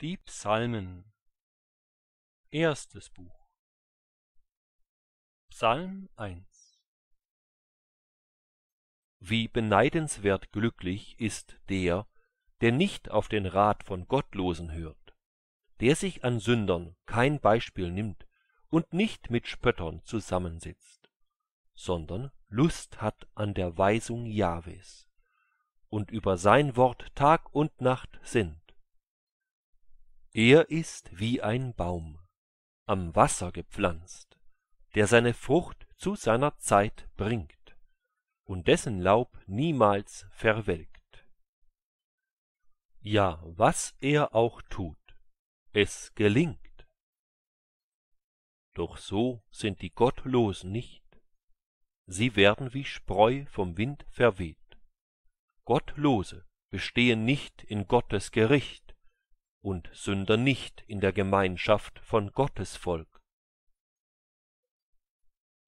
Die Psalmen Erstes Buch Psalm 1 Wie beneidenswert glücklich ist der, der nicht auf den Rat von Gottlosen hört, der sich an Sündern kein Beispiel nimmt und nicht mit Spöttern zusammensitzt, sondern Lust hat an der Weisung Jahwes und über sein Wort Tag und Nacht sinnt er ist wie ein baum am wasser gepflanzt der seine frucht zu seiner zeit bringt und dessen laub niemals verwelkt ja was er auch tut es gelingt doch so sind die gottlosen nicht sie werden wie spreu vom wind verweht gottlose bestehen nicht in gottes gericht und Sünder nicht in der Gemeinschaft von Gottes Volk.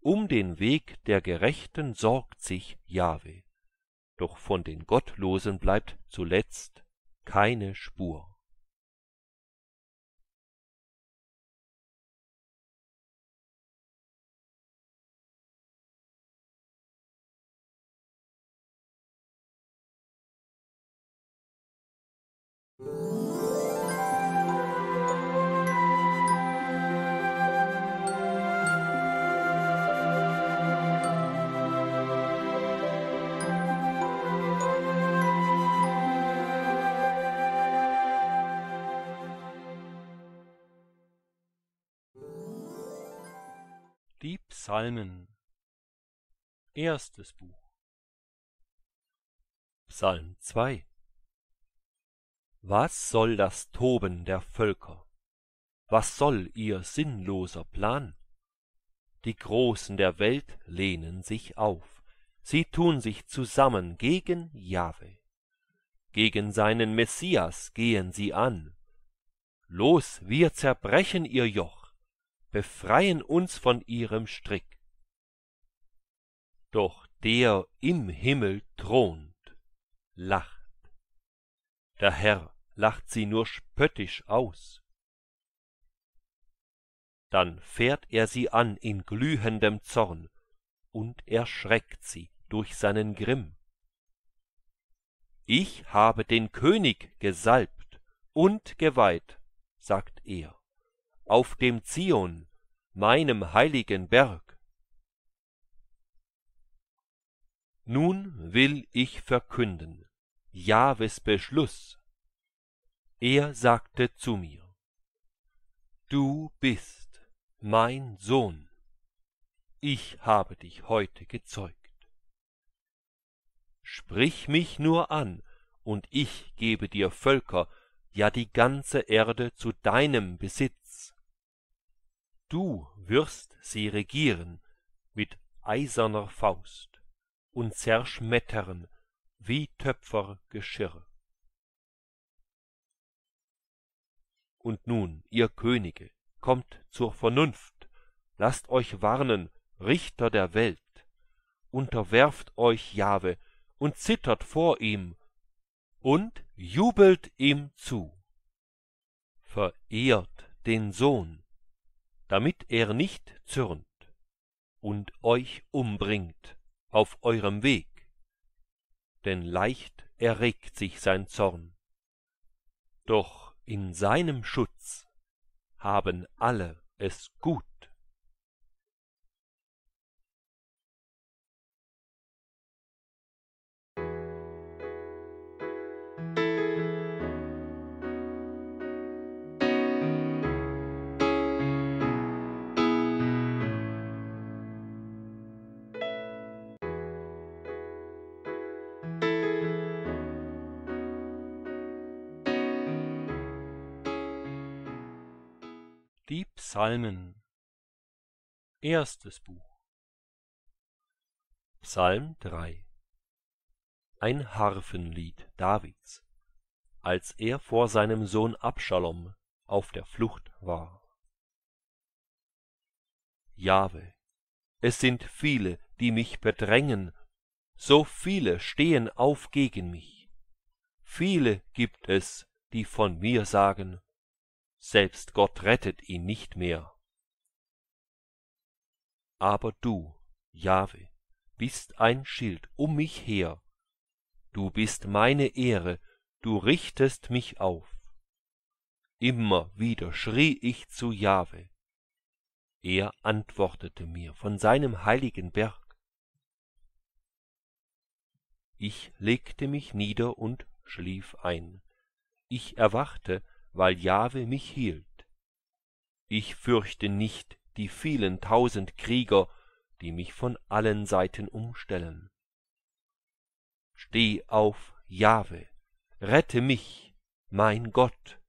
Um den Weg der Gerechten sorgt sich Jahwe, doch von den Gottlosen bleibt zuletzt keine Spur. Ooh. Psalmen Erstes Buch Psalm 2 Was soll das Toben der Völker? Was soll ihr sinnloser Plan? Die Großen der Welt lehnen sich auf, sie tun sich zusammen gegen Jahwe. Gegen seinen Messias gehen sie an. Los, wir zerbrechen ihr Joch befreien uns von ihrem Strick. Doch der im Himmel thront, lacht. Der Herr lacht sie nur spöttisch aus. Dann fährt er sie an in glühendem Zorn und erschreckt sie durch seinen Grimm. Ich habe den König gesalbt und geweiht, sagt er auf dem Zion, meinem heiligen Berg. Nun will ich verkünden, Jahwes Beschluss. Er sagte zu mir, Du bist mein Sohn, ich habe dich heute gezeugt. Sprich mich nur an, und ich gebe dir Völker, ja die ganze Erde zu deinem Besitz du wirst sie regieren mit eiserner faust und zerschmettern wie töpfer geschirr und nun ihr könige kommt zur vernunft laßt euch warnen richter der welt unterwerft euch Jahwe und zittert vor ihm und jubelt ihm zu verehrt den sohn damit er nicht zürnt und euch umbringt auf eurem Weg, denn leicht erregt sich sein Zorn. Doch in seinem Schutz haben alle es gut. Die Psalmen Erstes Buch Psalm 3 Ein Harfenlied Davids, als er vor seinem Sohn Abschalom auf der Flucht war. Jahwe, es sind viele, die mich bedrängen, so viele stehen auf gegen mich. Viele gibt es, die von mir sagen, selbst Gott rettet ihn nicht mehr. Aber du, Jahwe, bist ein Schild um mich her, du bist meine Ehre, du richtest mich auf. Immer wieder schrie ich zu Jahwe. Er antwortete mir von seinem heiligen Berg. Ich legte mich nieder und schlief ein. Ich erwachte weil Jahwe mich hielt. Ich fürchte nicht die vielen tausend Krieger, die mich von allen Seiten umstellen. Steh auf, Jahwe, rette mich, mein Gott.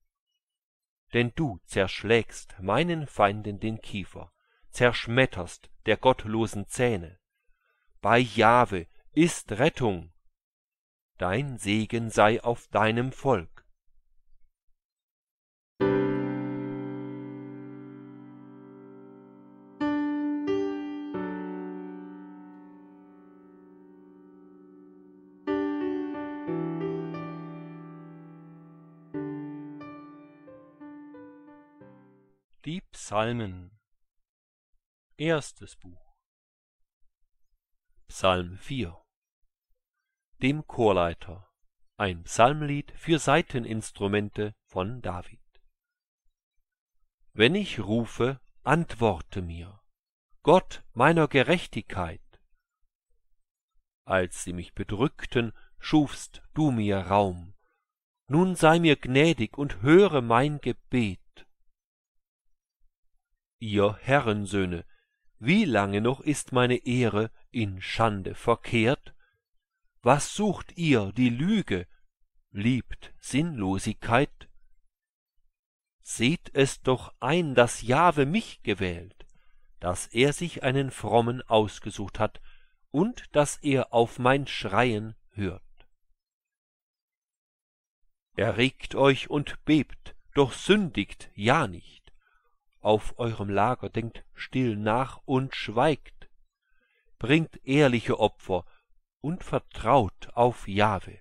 Denn du zerschlägst meinen Feinden den Kiefer, zerschmetterst der gottlosen Zähne. Bei Jahwe ist Rettung. Dein Segen sei auf deinem Volk Psalmen Erstes Buch Psalm 4 Dem Chorleiter Ein Psalmlied für Saiteninstrumente von David Wenn ich rufe, antworte mir, Gott meiner Gerechtigkeit. Als sie mich bedrückten, schufst du mir Raum. Nun sei mir gnädig und höre mein Gebet ihr Herrensöhne, wie lange noch ist meine Ehre in Schande verkehrt? Was sucht ihr die Lüge, liebt Sinnlosigkeit? Seht es doch ein, daß Jahwe mich gewählt, daß er sich einen Frommen ausgesucht hat und daß er auf mein Schreien hört. Erregt euch und bebt, doch sündigt ja nicht auf eurem Lager, denkt still nach und schweigt. Bringt ehrliche Opfer und vertraut auf Jahwe.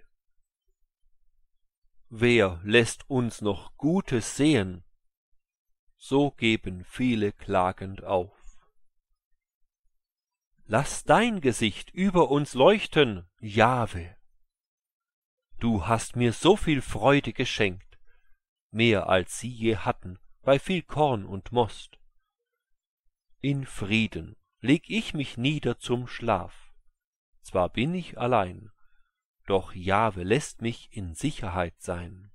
Wer lässt uns noch Gutes sehen? So geben viele klagend auf. Lass dein Gesicht über uns leuchten, Jahwe. Du hast mir so viel Freude geschenkt, mehr als sie je hatten, bei viel Korn und Most. In Frieden leg ich mich nieder zum Schlaf. Zwar bin ich allein, doch Jahwe lässt mich in Sicherheit sein.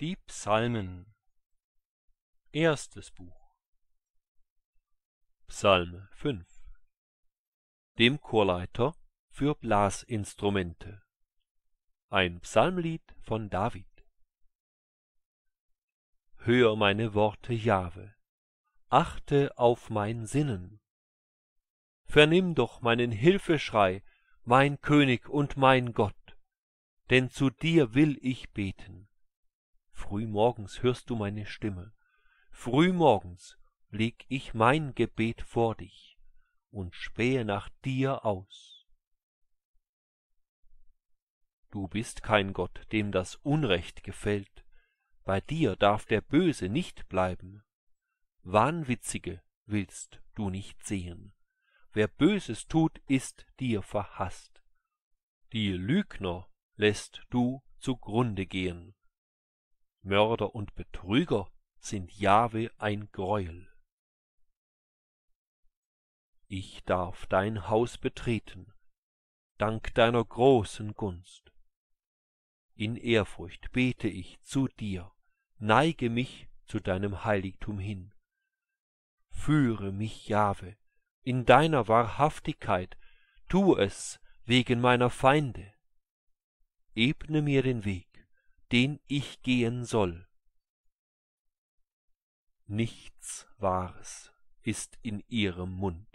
Die Psalmen Erstes Buch Psalm 5 Dem Chorleiter für Blasinstrumente Ein Psalmlied von David Hör meine Worte, Jahwe, achte auf mein Sinnen. Vernimm doch meinen Hilfeschrei, mein König und mein Gott, denn zu dir will ich beten. Frühmorgens hörst du meine Stimme, frühmorgens leg ich mein Gebet vor dich und spähe nach dir aus. Du bist kein Gott, dem das Unrecht gefällt, bei dir darf der Böse nicht bleiben. Wahnwitzige willst du nicht sehen, wer Böses tut, ist dir verhaßt. Die Lügner lässt du zugrunde gehen, Mörder und Betrüger sind Jahwe ein Greuel. Ich darf dein Haus betreten, dank deiner großen Gunst. In Ehrfurcht bete ich zu dir, neige mich zu deinem Heiligtum hin. Führe mich, Jahwe, in deiner Wahrhaftigkeit, tu es wegen meiner Feinde. Ebne mir den Weg den ich gehen soll. Nichts Wahres ist in ihrem Mund.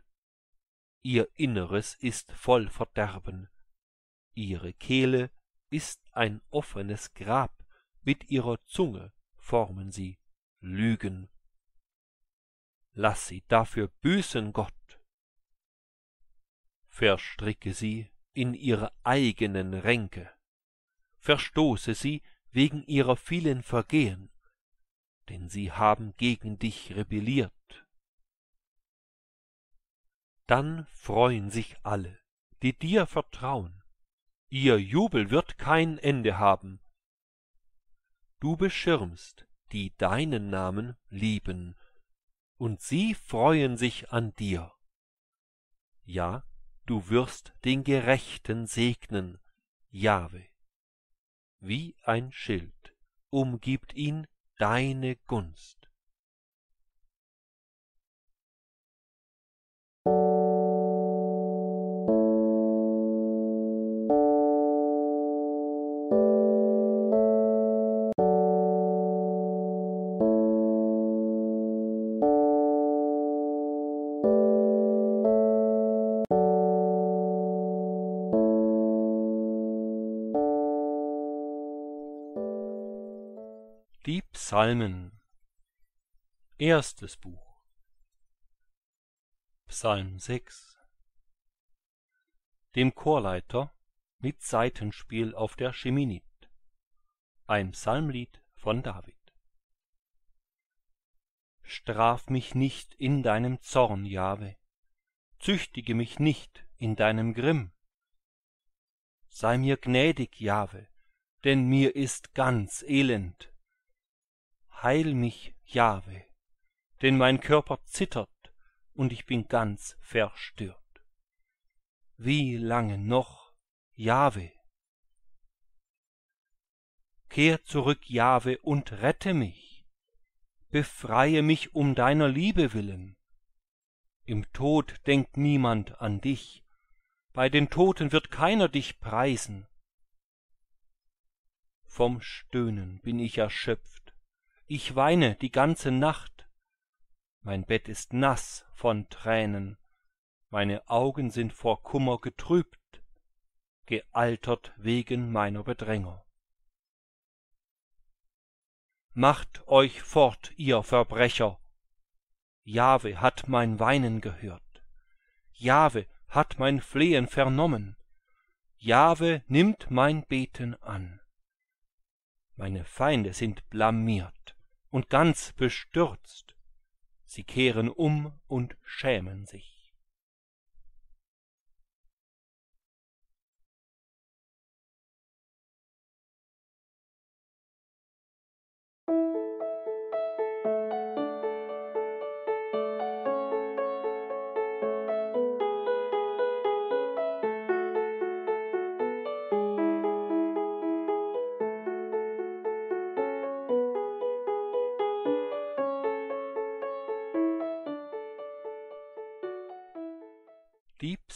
Ihr Inneres ist voll Verderben. Ihre Kehle ist ein offenes Grab. Mit ihrer Zunge formen sie Lügen. Lass sie dafür büßen, Gott. Verstricke sie in ihre eigenen Ränke. Verstoße sie wegen ihrer vielen Vergehen, denn sie haben gegen dich rebelliert. Dann freuen sich alle, die dir vertrauen, ihr Jubel wird kein Ende haben. Du beschirmst, die deinen Namen lieben, und sie freuen sich an dir. Ja, du wirst den Gerechten segnen, Jahweh wie ein Schild umgibt ihn deine Gunst Psalmen Erstes Buch Psalm 6 Dem Chorleiter mit Saitenspiel auf der Scheminit Ein Psalmlied von David Straf mich nicht in deinem Zorn, Jahwe, züchtige mich nicht in deinem Grimm. Sei mir gnädig, Jahwe, denn mir ist ganz elend. Heil mich, Jahwe, denn mein Körper zittert und ich bin ganz verstört. Wie lange noch, Jahwe? Kehr zurück, Jahwe, und rette mich. Befreie mich um deiner Liebe willen. Im Tod denkt niemand an dich, bei den Toten wird keiner dich preisen. Vom Stöhnen bin ich erschöpft ich weine die ganze nacht mein bett ist nass von tränen meine augen sind vor kummer getrübt gealtert wegen meiner bedränger macht euch fort ihr verbrecher jahwe hat mein weinen gehört jahwe hat mein flehen vernommen jahwe nimmt mein beten an meine feinde sind blamiert und ganz bestürzt, sie kehren um und schämen sich.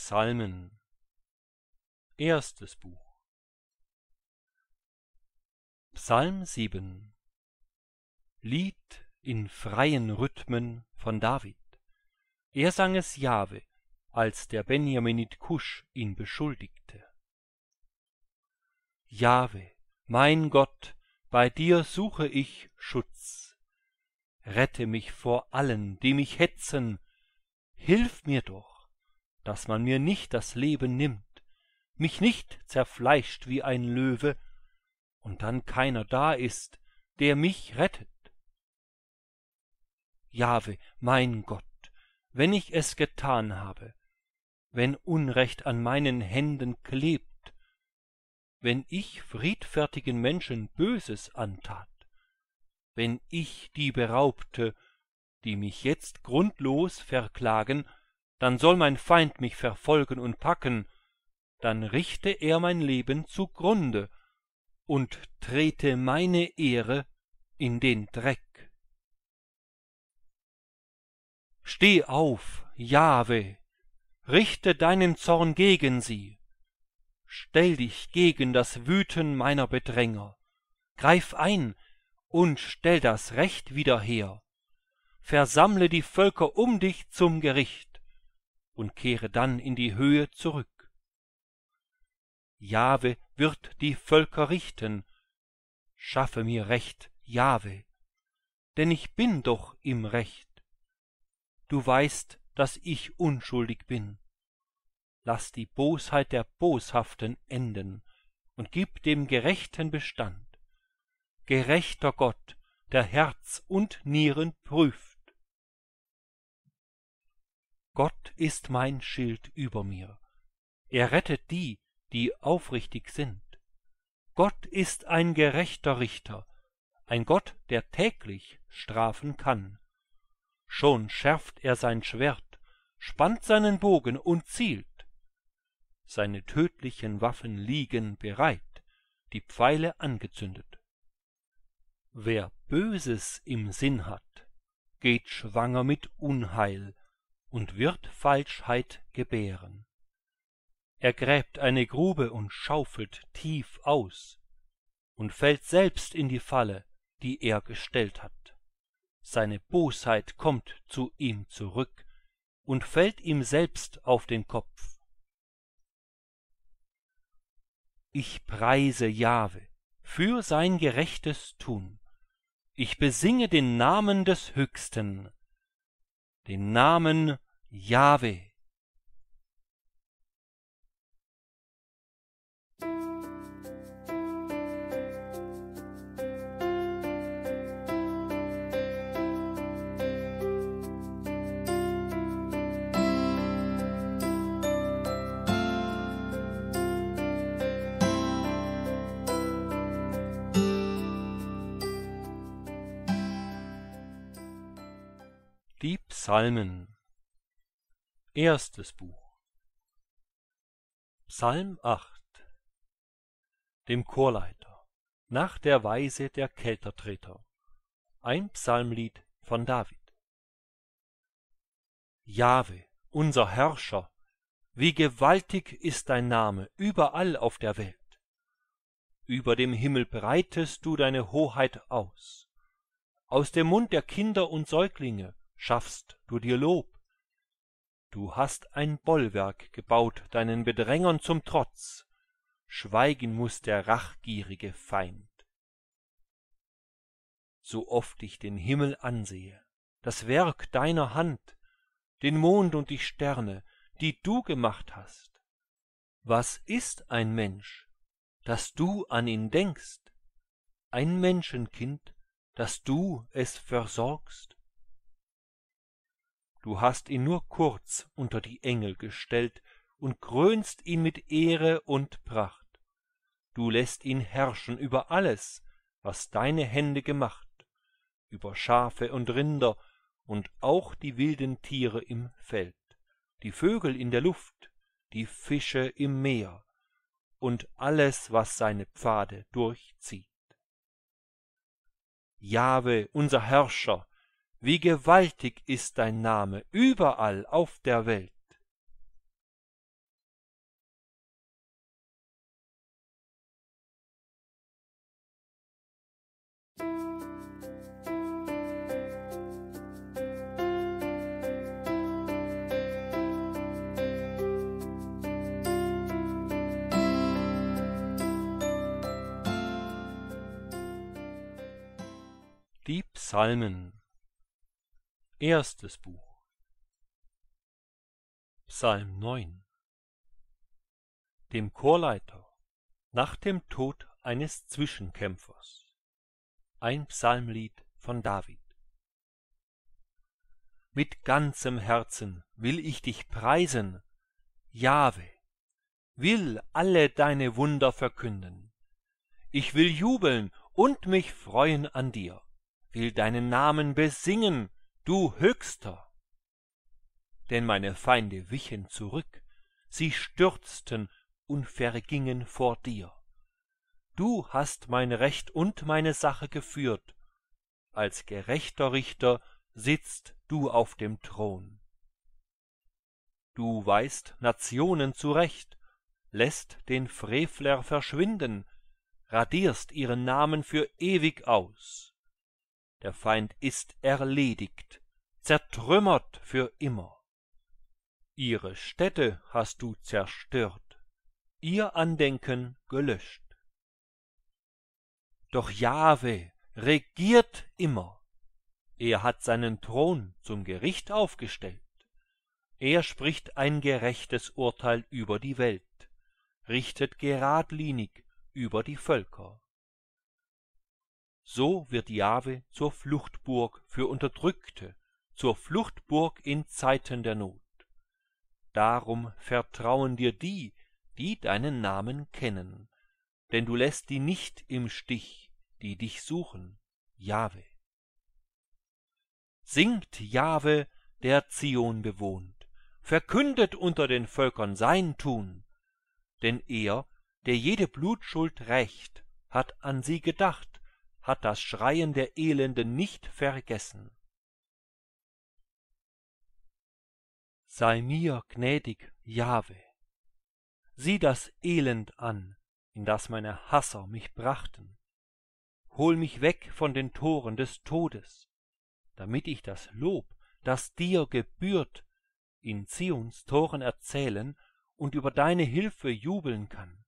Psalmen Erstes Buch Psalm 7 Lied in freien Rhythmen von David. Er sang es Jahwe, als der Benjaminit Kusch ihn beschuldigte. Jahwe, mein Gott, bei dir suche ich Schutz. Rette mich vor allen, die mich hetzen, hilf mir doch dass man mir nicht das Leben nimmt, mich nicht zerfleischt wie ein Löwe, und dann keiner da ist, der mich rettet. Jahwe, mein Gott, wenn ich es getan habe, wenn Unrecht an meinen Händen klebt, wenn ich friedfertigen Menschen Böses antat, wenn ich die beraubte, die mich jetzt grundlos verklagen dann soll mein feind mich verfolgen und packen dann richte er mein leben zugrunde und trete meine ehre in den dreck steh auf Jahwe, richte deinen zorn gegen sie stell dich gegen das wüten meiner bedränger greif ein und stell das recht wieder her versammle die völker um dich zum Gericht, und kehre dann in die Höhe zurück. Jahwe wird die Völker richten. Schaffe mir Recht, Jahwe, denn ich bin doch im Recht. Du weißt, dass ich unschuldig bin. Lass die Bosheit der Boshaften enden und gib dem Gerechten Bestand. Gerechter Gott, der Herz und Nieren prüft Gott ist mein Schild über mir. Er rettet die, die aufrichtig sind. Gott ist ein gerechter Richter, ein Gott, der täglich strafen kann. Schon schärft er sein Schwert, spannt seinen Bogen und zielt. Seine tödlichen Waffen liegen bereit, die Pfeile angezündet. Wer Böses im Sinn hat, geht schwanger mit Unheil, und wird Falschheit gebären. Er gräbt eine Grube und schaufelt tief aus und fällt selbst in die Falle, die er gestellt hat. Seine Bosheit kommt zu ihm zurück und fällt ihm selbst auf den Kopf. Ich preise Jahwe für sein gerechtes Tun. Ich besinge den Namen des Höchsten den Namen Yahweh. Psalmen Erstes Buch Psalm 8 Dem Chorleiter Nach der Weise der Keltertreter Ein Psalmlied von David Jahwe, unser Herrscher, wie gewaltig ist dein Name überall auf der Welt. Über dem Himmel breitest du deine Hoheit aus. Aus dem Mund der Kinder und Säuglinge schaffst du dir Lob. Du hast ein Bollwerk gebaut, deinen Bedrängern zum Trotz. Schweigen muß der rachgierige Feind. So oft ich den Himmel ansehe, das Werk deiner Hand, den Mond und die Sterne, die du gemacht hast. Was ist ein Mensch, dass du an ihn denkst, ein Menschenkind, dass du es versorgst? du hast ihn nur kurz unter die engel gestellt und krönst ihn mit ehre und pracht du lässt ihn herrschen über alles was deine hände gemacht über schafe und rinder und auch die wilden tiere im feld die vögel in der luft die fische im meer und alles was seine pfade durchzieht jahwe unser herrscher wie gewaltig ist dein Name überall auf der Welt. Die Psalmen Erstes Buch Psalm 9 Dem Chorleiter nach dem Tod eines Zwischenkämpfers Ein Psalmlied von David Mit ganzem Herzen will ich dich preisen, Jahwe, will alle deine Wunder verkünden. Ich will jubeln und mich freuen an dir, will deinen Namen besingen du höchster denn meine feinde wichen zurück sie stürzten und vergingen vor dir du hast mein recht und meine sache geführt als gerechter richter sitzt du auf dem thron du weißt nationen zurecht läßt den frevler verschwinden radierst ihren namen für ewig aus der feind ist erledigt zertrümmert für immer ihre Städte hast du zerstört ihr andenken gelöscht doch Jahwe regiert immer er hat seinen thron zum gericht aufgestellt er spricht ein gerechtes urteil über die welt richtet geradlinig über die völker so wird Jahwe zur Fluchtburg für Unterdrückte, zur Fluchtburg in Zeiten der Not. Darum vertrauen dir die, die deinen Namen kennen, denn du lässt die nicht im Stich, die dich suchen, Jahwe. Singt Jahwe, der Zion bewohnt, verkündet unter den Völkern sein Tun, denn er, der jede Blutschuld rächt, hat an sie gedacht hat das Schreien der Elenden nicht vergessen. Sei mir gnädig, Jahwe. Sieh das Elend an, in das meine Hasser mich brachten. Hol mich weg von den Toren des Todes, damit ich das Lob, das dir gebührt, in Zions Toren erzählen und über deine Hilfe jubeln kann.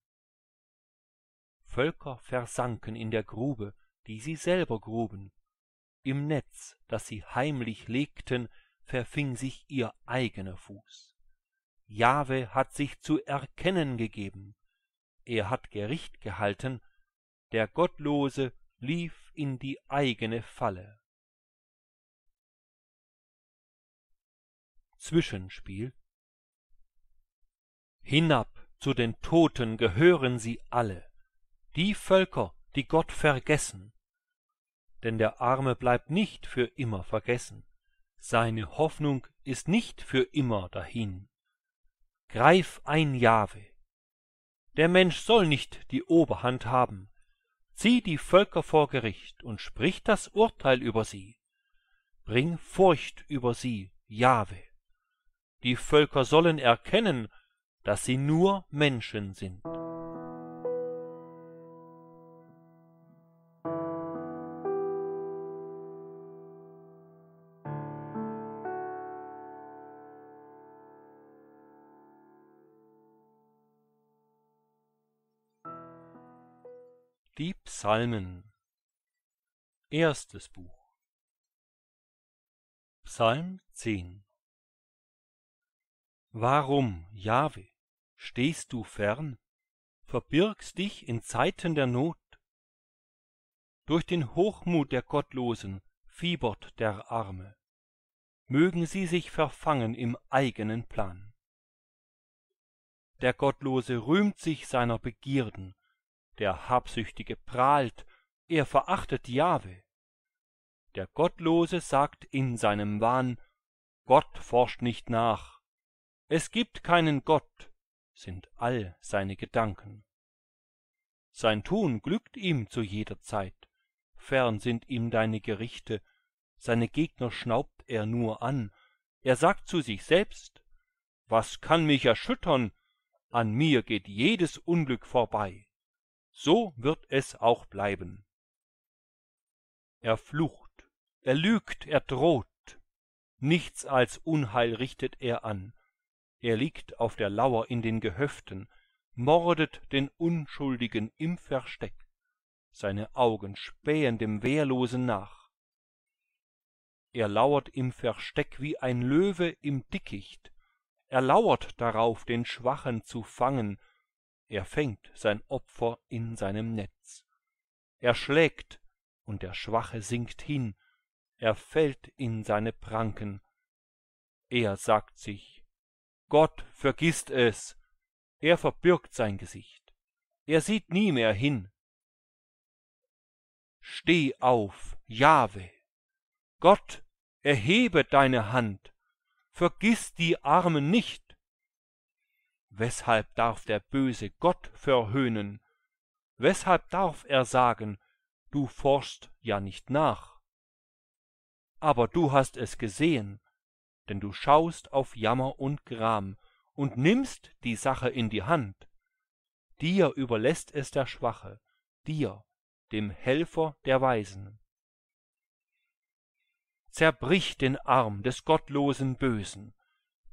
Völker versanken in der Grube, die sie selber gruben im netz das sie heimlich legten verfing sich ihr eigener fuß jahwe hat sich zu erkennen gegeben er hat gericht gehalten der gottlose lief in die eigene falle Zwischenspiel Hinab zu den Toten gehören sie alle, die Völker, die Gott vergessen. Denn der Arme bleibt nicht für immer vergessen, seine Hoffnung ist nicht für immer dahin. Greif ein, Jahwe! Der Mensch soll nicht die Oberhand haben. Zieh die Völker vor Gericht und sprich das Urteil über sie. Bring Furcht über sie, Jahwe. Die Völker sollen erkennen, dass sie nur Menschen sind. Psalmen Erstes Buch Psalm 10 Warum, Jahwe, stehst du fern, verbirgst dich in Zeiten der Not? Durch den Hochmut der Gottlosen fiebert der Arme, mögen sie sich verfangen im eigenen Plan. Der Gottlose rühmt sich seiner Begierden, der Habsüchtige prahlt, er verachtet Jahwe. Der Gottlose sagt in seinem Wahn, Gott forscht nicht nach. Es gibt keinen Gott, sind all seine Gedanken. Sein Tun glückt ihm zu jeder Zeit, fern sind ihm deine Gerichte, seine Gegner schnaubt er nur an, er sagt zu sich selbst, was kann mich erschüttern, an mir geht jedes Unglück vorbei. So wird es auch bleiben. Er flucht, er lügt, er droht, nichts als Unheil richtet er an. Er liegt auf der Lauer in den Gehöften, mordet den Unschuldigen im Versteck. Seine Augen spähen dem Wehrlosen nach. Er lauert im Versteck wie ein Löwe im Dickicht. Er lauert darauf, den Schwachen zu fangen er fängt sein Opfer in seinem Netz. Er schlägt, und der Schwache sinkt hin, er fällt in seine Pranken. Er sagt sich, Gott vergisst es, er verbirgt sein Gesicht, er sieht nie mehr hin. Steh auf, Jahwe, Gott, erhebe deine Hand, vergiss die Armen nicht, weshalb darf der böse Gott verhöhnen? Weshalb darf er sagen, du forschst ja nicht nach? Aber du hast es gesehen, denn du schaust auf Jammer und Gram und nimmst die Sache in die Hand. Dir überlässt es der Schwache, dir, dem Helfer der Weisen. Zerbrich den Arm des gottlosen Bösen,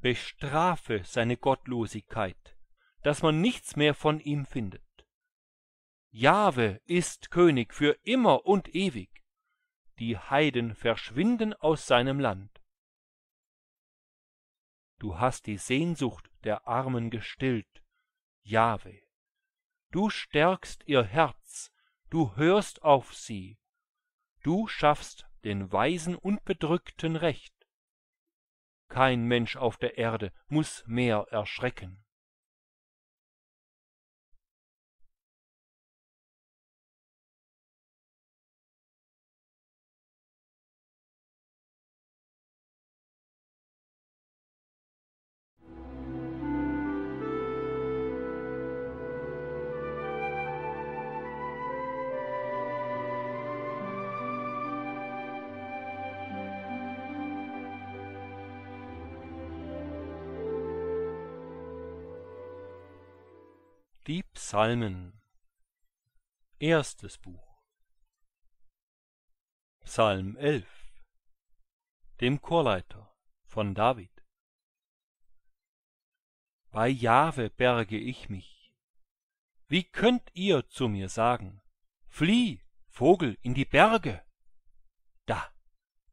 bestrafe seine Gottlosigkeit, dass man nichts mehr von ihm findet. Jahwe ist König für immer und ewig. Die Heiden verschwinden aus seinem Land. Du hast die Sehnsucht der Armen gestillt, Jahwe. Du stärkst ihr Herz, du hörst auf sie. Du schaffst den Weisen und Bedrückten Recht. Kein Mensch auf der Erde muß mehr erschrecken. Die Psalmen Erstes Buch Psalm 11 Dem Chorleiter von David Bei Jahwe berge ich mich. Wie könnt ihr zu mir sagen, flieh, Vogel, in die Berge? Da,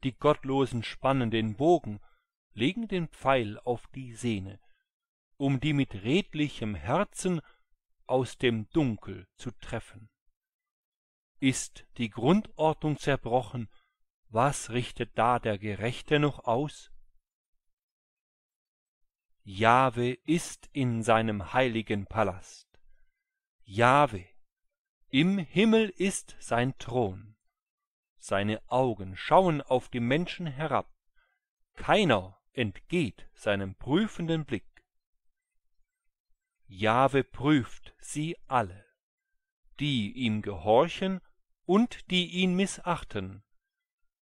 die Gottlosen spannen den Bogen, legen den Pfeil auf die Sehne, um die mit redlichem Herzen aus dem Dunkel zu treffen. Ist die Grundordnung zerbrochen, was richtet da der Gerechte noch aus? Jahwe ist in seinem heiligen Palast. Jahwe, im Himmel ist sein Thron. Seine Augen schauen auf die Menschen herab. Keiner entgeht seinem prüfenden Blick. Jahwe prüft sie alle, die ihm gehorchen und die ihn missachten.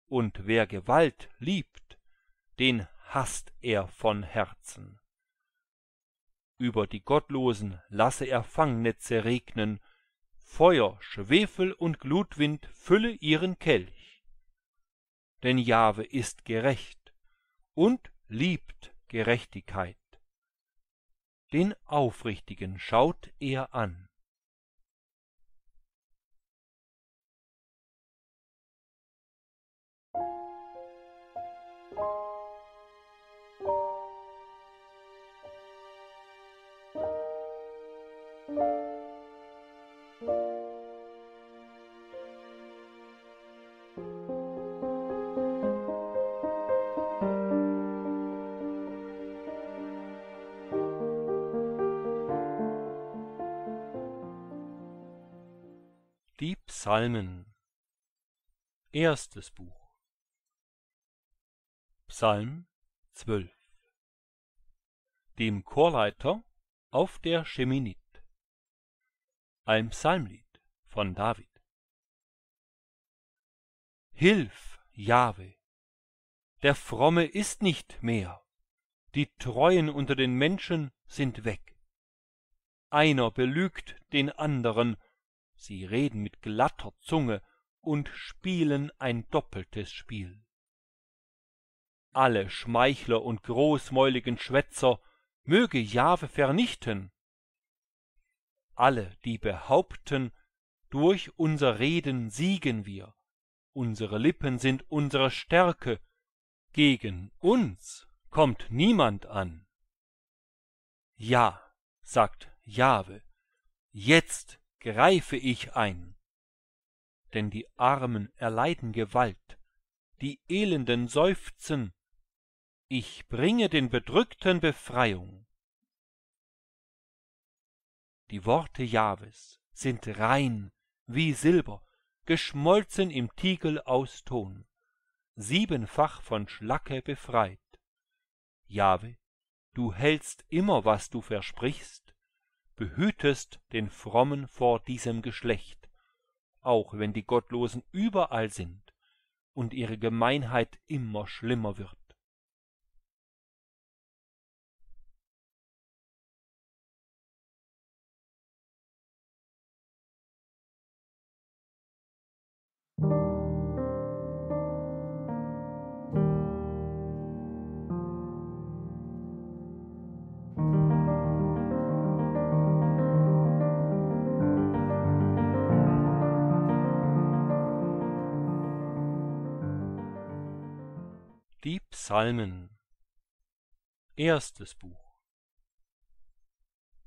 Und wer Gewalt liebt, den hasst er von Herzen. Über die Gottlosen lasse er Fangnetze regnen, Feuer, Schwefel und Glutwind fülle ihren Kelch. Denn Jahwe ist gerecht und liebt Gerechtigkeit den Aufrichtigen schaut er an Psalmen Erstes Buch Psalm 12 Dem Chorleiter auf der Scheminit Ein Psalmlied von David Hilf, Jahwe! Der Fromme ist nicht mehr, die Treuen unter den Menschen sind weg. Einer belügt den anderen sie reden mit glatter Zunge und spielen ein doppeltes Spiel. Alle Schmeichler und großmäuligen Schwätzer möge Jahwe vernichten. Alle, die behaupten, durch unser Reden siegen wir, unsere Lippen sind unsere Stärke, gegen uns kommt niemand an. Ja, sagt Jahwe, jetzt greife ich ein. Denn die Armen erleiden Gewalt, die Elenden seufzen, ich bringe den Bedrückten Befreiung. Die Worte Jahwes sind rein wie Silber, geschmolzen im Tiegel aus Ton, siebenfach von Schlacke befreit. Jahwe, du hältst immer, was du versprichst, behütest den Frommen vor diesem Geschlecht, auch wenn die Gottlosen überall sind und ihre Gemeinheit immer schlimmer wird. Psalmen Erstes Buch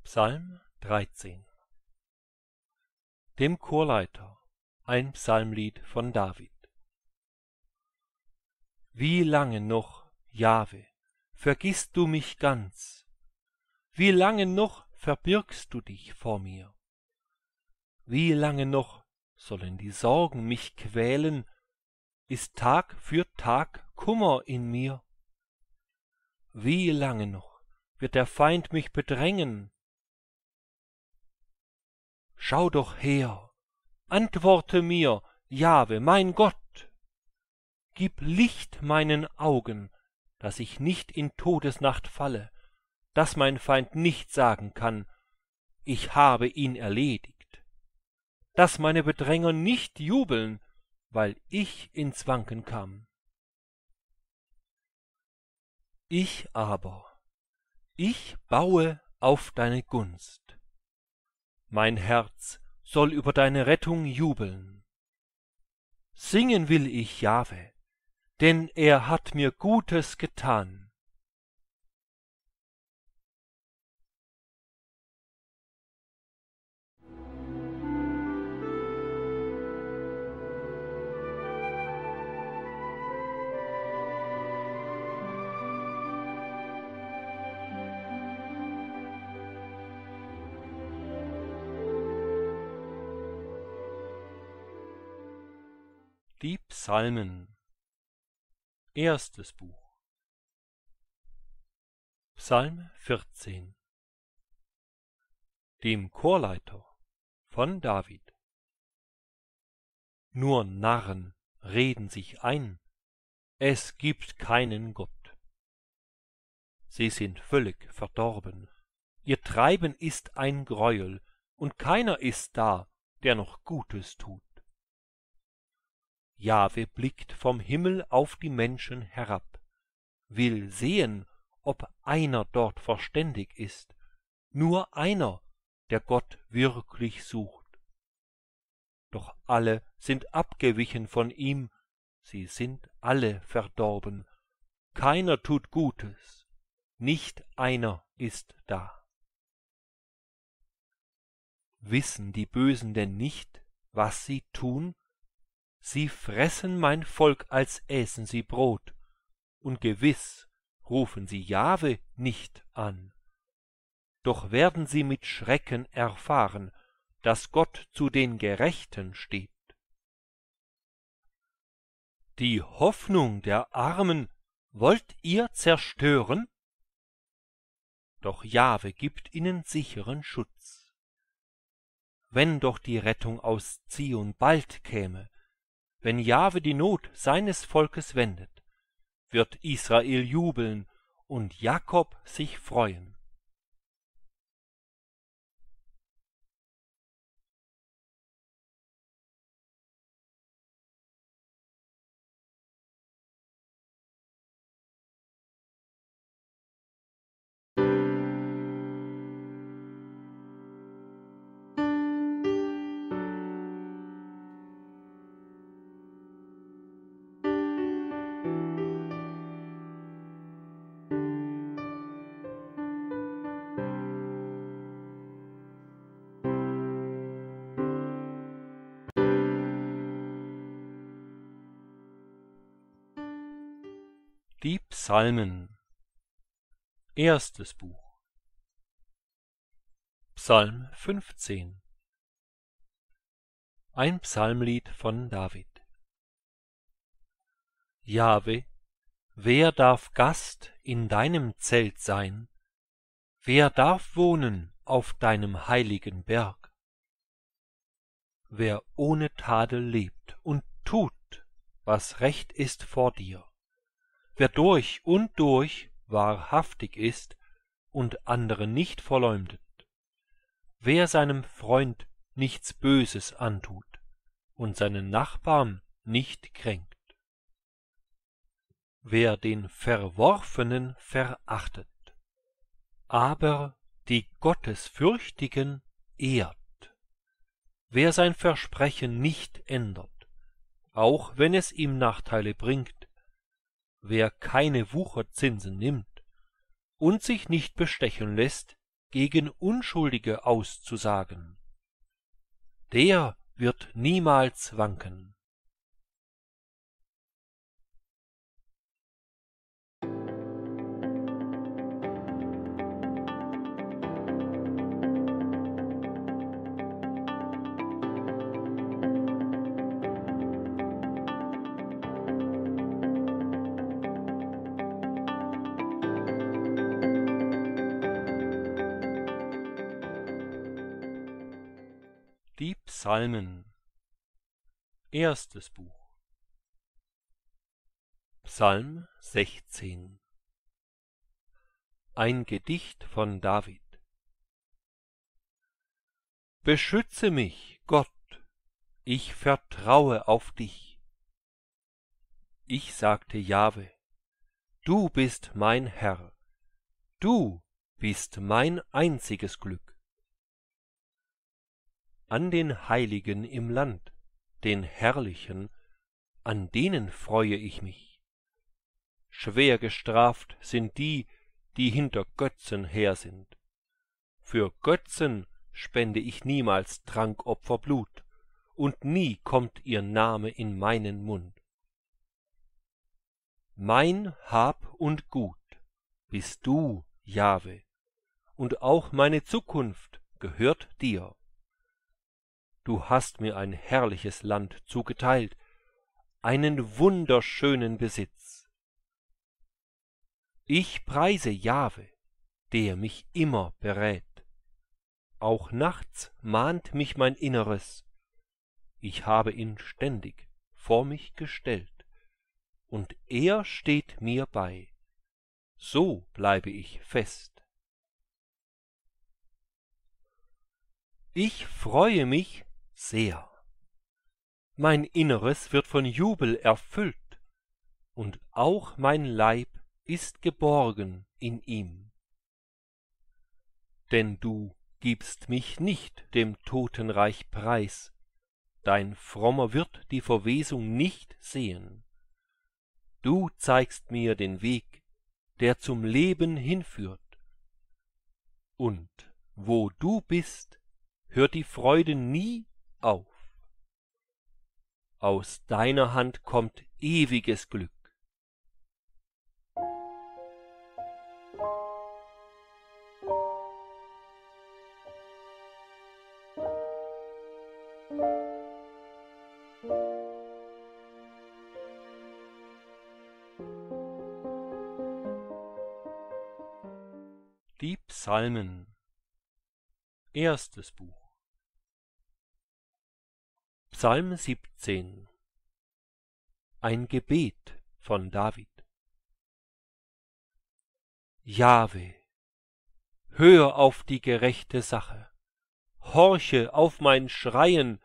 Psalm 13 Dem Chorleiter ein Psalmlied von David Wie lange noch, Jahwe, vergisst du mich ganz? Wie lange noch verbirgst du dich vor mir? Wie lange noch sollen die Sorgen mich quälen? Ist Tag für Tag Kummer in mir. Wie lange noch wird der Feind mich bedrängen? Schau doch her, antworte mir, Jahwe, mein Gott! Gib Licht meinen Augen, dass ich nicht in Todesnacht falle, dass mein Feind nicht sagen kann, ich habe ihn erledigt, dass meine Bedränger nicht jubeln, weil ich ins Wanken kam. Ich aber, ich baue auf deine Gunst. Mein Herz soll über deine Rettung jubeln. Singen will ich Jahwe, denn er hat mir Gutes getan. Die Psalmen Erstes Buch Psalm 14 Dem Chorleiter von David Nur Narren reden sich ein, es gibt keinen Gott. Sie sind völlig verdorben, ihr Treiben ist ein Greuel, und keiner ist da, der noch Gutes tut. Jahwe blickt vom Himmel auf die Menschen herab, will sehen, ob einer dort verständig ist, nur einer, der Gott wirklich sucht. Doch alle sind abgewichen von ihm, sie sind alle verdorben, keiner tut Gutes, nicht einer ist da. Wissen die Bösen denn nicht, was sie tun? Sie fressen mein Volk, als äßen sie Brot, und gewiß rufen sie Jahwe nicht an. Doch werden sie mit Schrecken erfahren, daß Gott zu den Gerechten steht. Die Hoffnung der Armen wollt ihr zerstören? Doch Jahwe gibt ihnen sicheren Schutz. Wenn doch die Rettung aus Zion bald käme, wenn Jahwe die Not seines Volkes wendet, wird Israel jubeln und Jakob sich freuen Psalmen Erstes Buch Psalm 15 Ein Psalmlied von David Jahwe, wer darf Gast in deinem Zelt sein? Wer darf wohnen auf deinem heiligen Berg? Wer ohne Tadel lebt und tut, was recht ist vor dir wer durch und durch wahrhaftig ist und andere nicht verleumdet wer seinem freund nichts böses antut und seinen nachbarn nicht kränkt wer den verworfenen verachtet aber die gottesfürchtigen ehrt wer sein versprechen nicht ändert auch wenn es ihm nachteile bringt wer keine wucherzinsen nimmt und sich nicht bestechen lässt, gegen unschuldige auszusagen der wird niemals wanken Psalmen Erstes Buch Psalm 16 Ein Gedicht von David Beschütze mich, Gott, ich vertraue auf dich. Ich sagte Jahwe, du bist mein Herr, du bist mein einziges Glück an den Heiligen im Land, den Herrlichen, an denen freue ich mich. Schwer gestraft sind die, die hinter Götzen her sind. Für Götzen spende ich niemals Trankopferblut, und nie kommt ihr Name in meinen Mund. Mein Hab und Gut bist du, Jahwe, und auch meine Zukunft gehört dir du hast mir ein herrliches land zugeteilt, einen wunderschönen Besitz. Ich preise Jahwe, der mich immer berät. Auch nachts mahnt mich mein Inneres. Ich habe ihn ständig vor mich gestellt, und er steht mir bei. So bleibe ich fest. Ich freue mich sehr. Mein Inneres wird von Jubel erfüllt, und auch mein Leib ist geborgen in ihm. Denn du gibst mich nicht dem Totenreich preis, dein frommer wird die Verwesung nicht sehen. Du zeigst mir den Weg, der zum Leben hinführt. Und wo du bist, hört die Freude nie auf. Aus deiner Hand kommt ewiges Glück. Die Psalmen Erstes Buch Psalm 17 Ein Gebet von David Jahwe, hör auf die gerechte Sache, horche auf mein Schreien,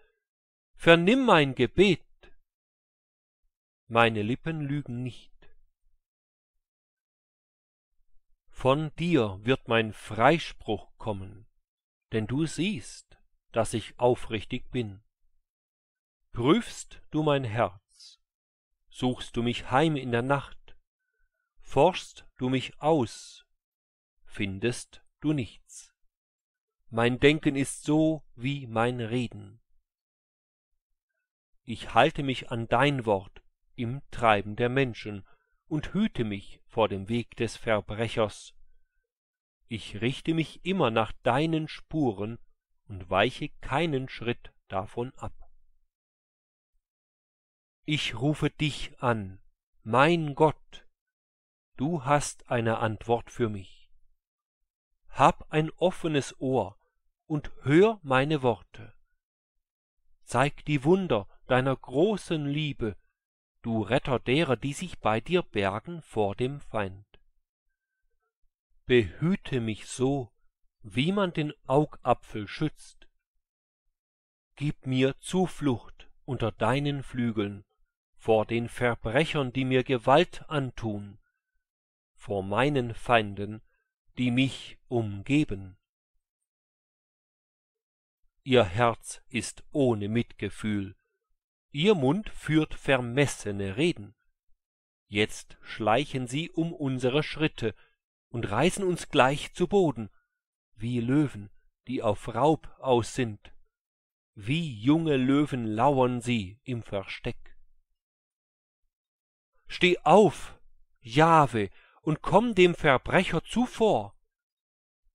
vernimm mein Gebet. Meine Lippen lügen nicht. Von dir wird mein Freispruch kommen, denn du siehst, dass ich aufrichtig bin prüfst du mein Herz, suchst du mich heim in der Nacht, forschst du mich aus, findest du nichts. Mein Denken ist so wie mein Reden. Ich halte mich an dein Wort im Treiben der Menschen und hüte mich vor dem Weg des Verbrechers. Ich richte mich immer nach deinen Spuren und weiche keinen Schritt davon ab ich rufe dich an, mein Gott, du hast eine Antwort für mich. Hab ein offenes Ohr und hör meine Worte. Zeig die Wunder deiner großen Liebe, du Retter derer, die sich bei dir bergen vor dem Feind. Behüte mich so, wie man den Augapfel schützt. Gib mir Zuflucht unter deinen Flügeln, vor den Verbrechern, die mir Gewalt antun, vor meinen Feinden, die mich umgeben. Ihr Herz ist ohne Mitgefühl, ihr Mund führt vermessene Reden. Jetzt schleichen sie um unsere Schritte und reißen uns gleich zu Boden, wie Löwen, die auf Raub aus sind. Wie junge Löwen lauern sie im Versteck. Steh auf, Jahwe, und komm dem Verbrecher zuvor.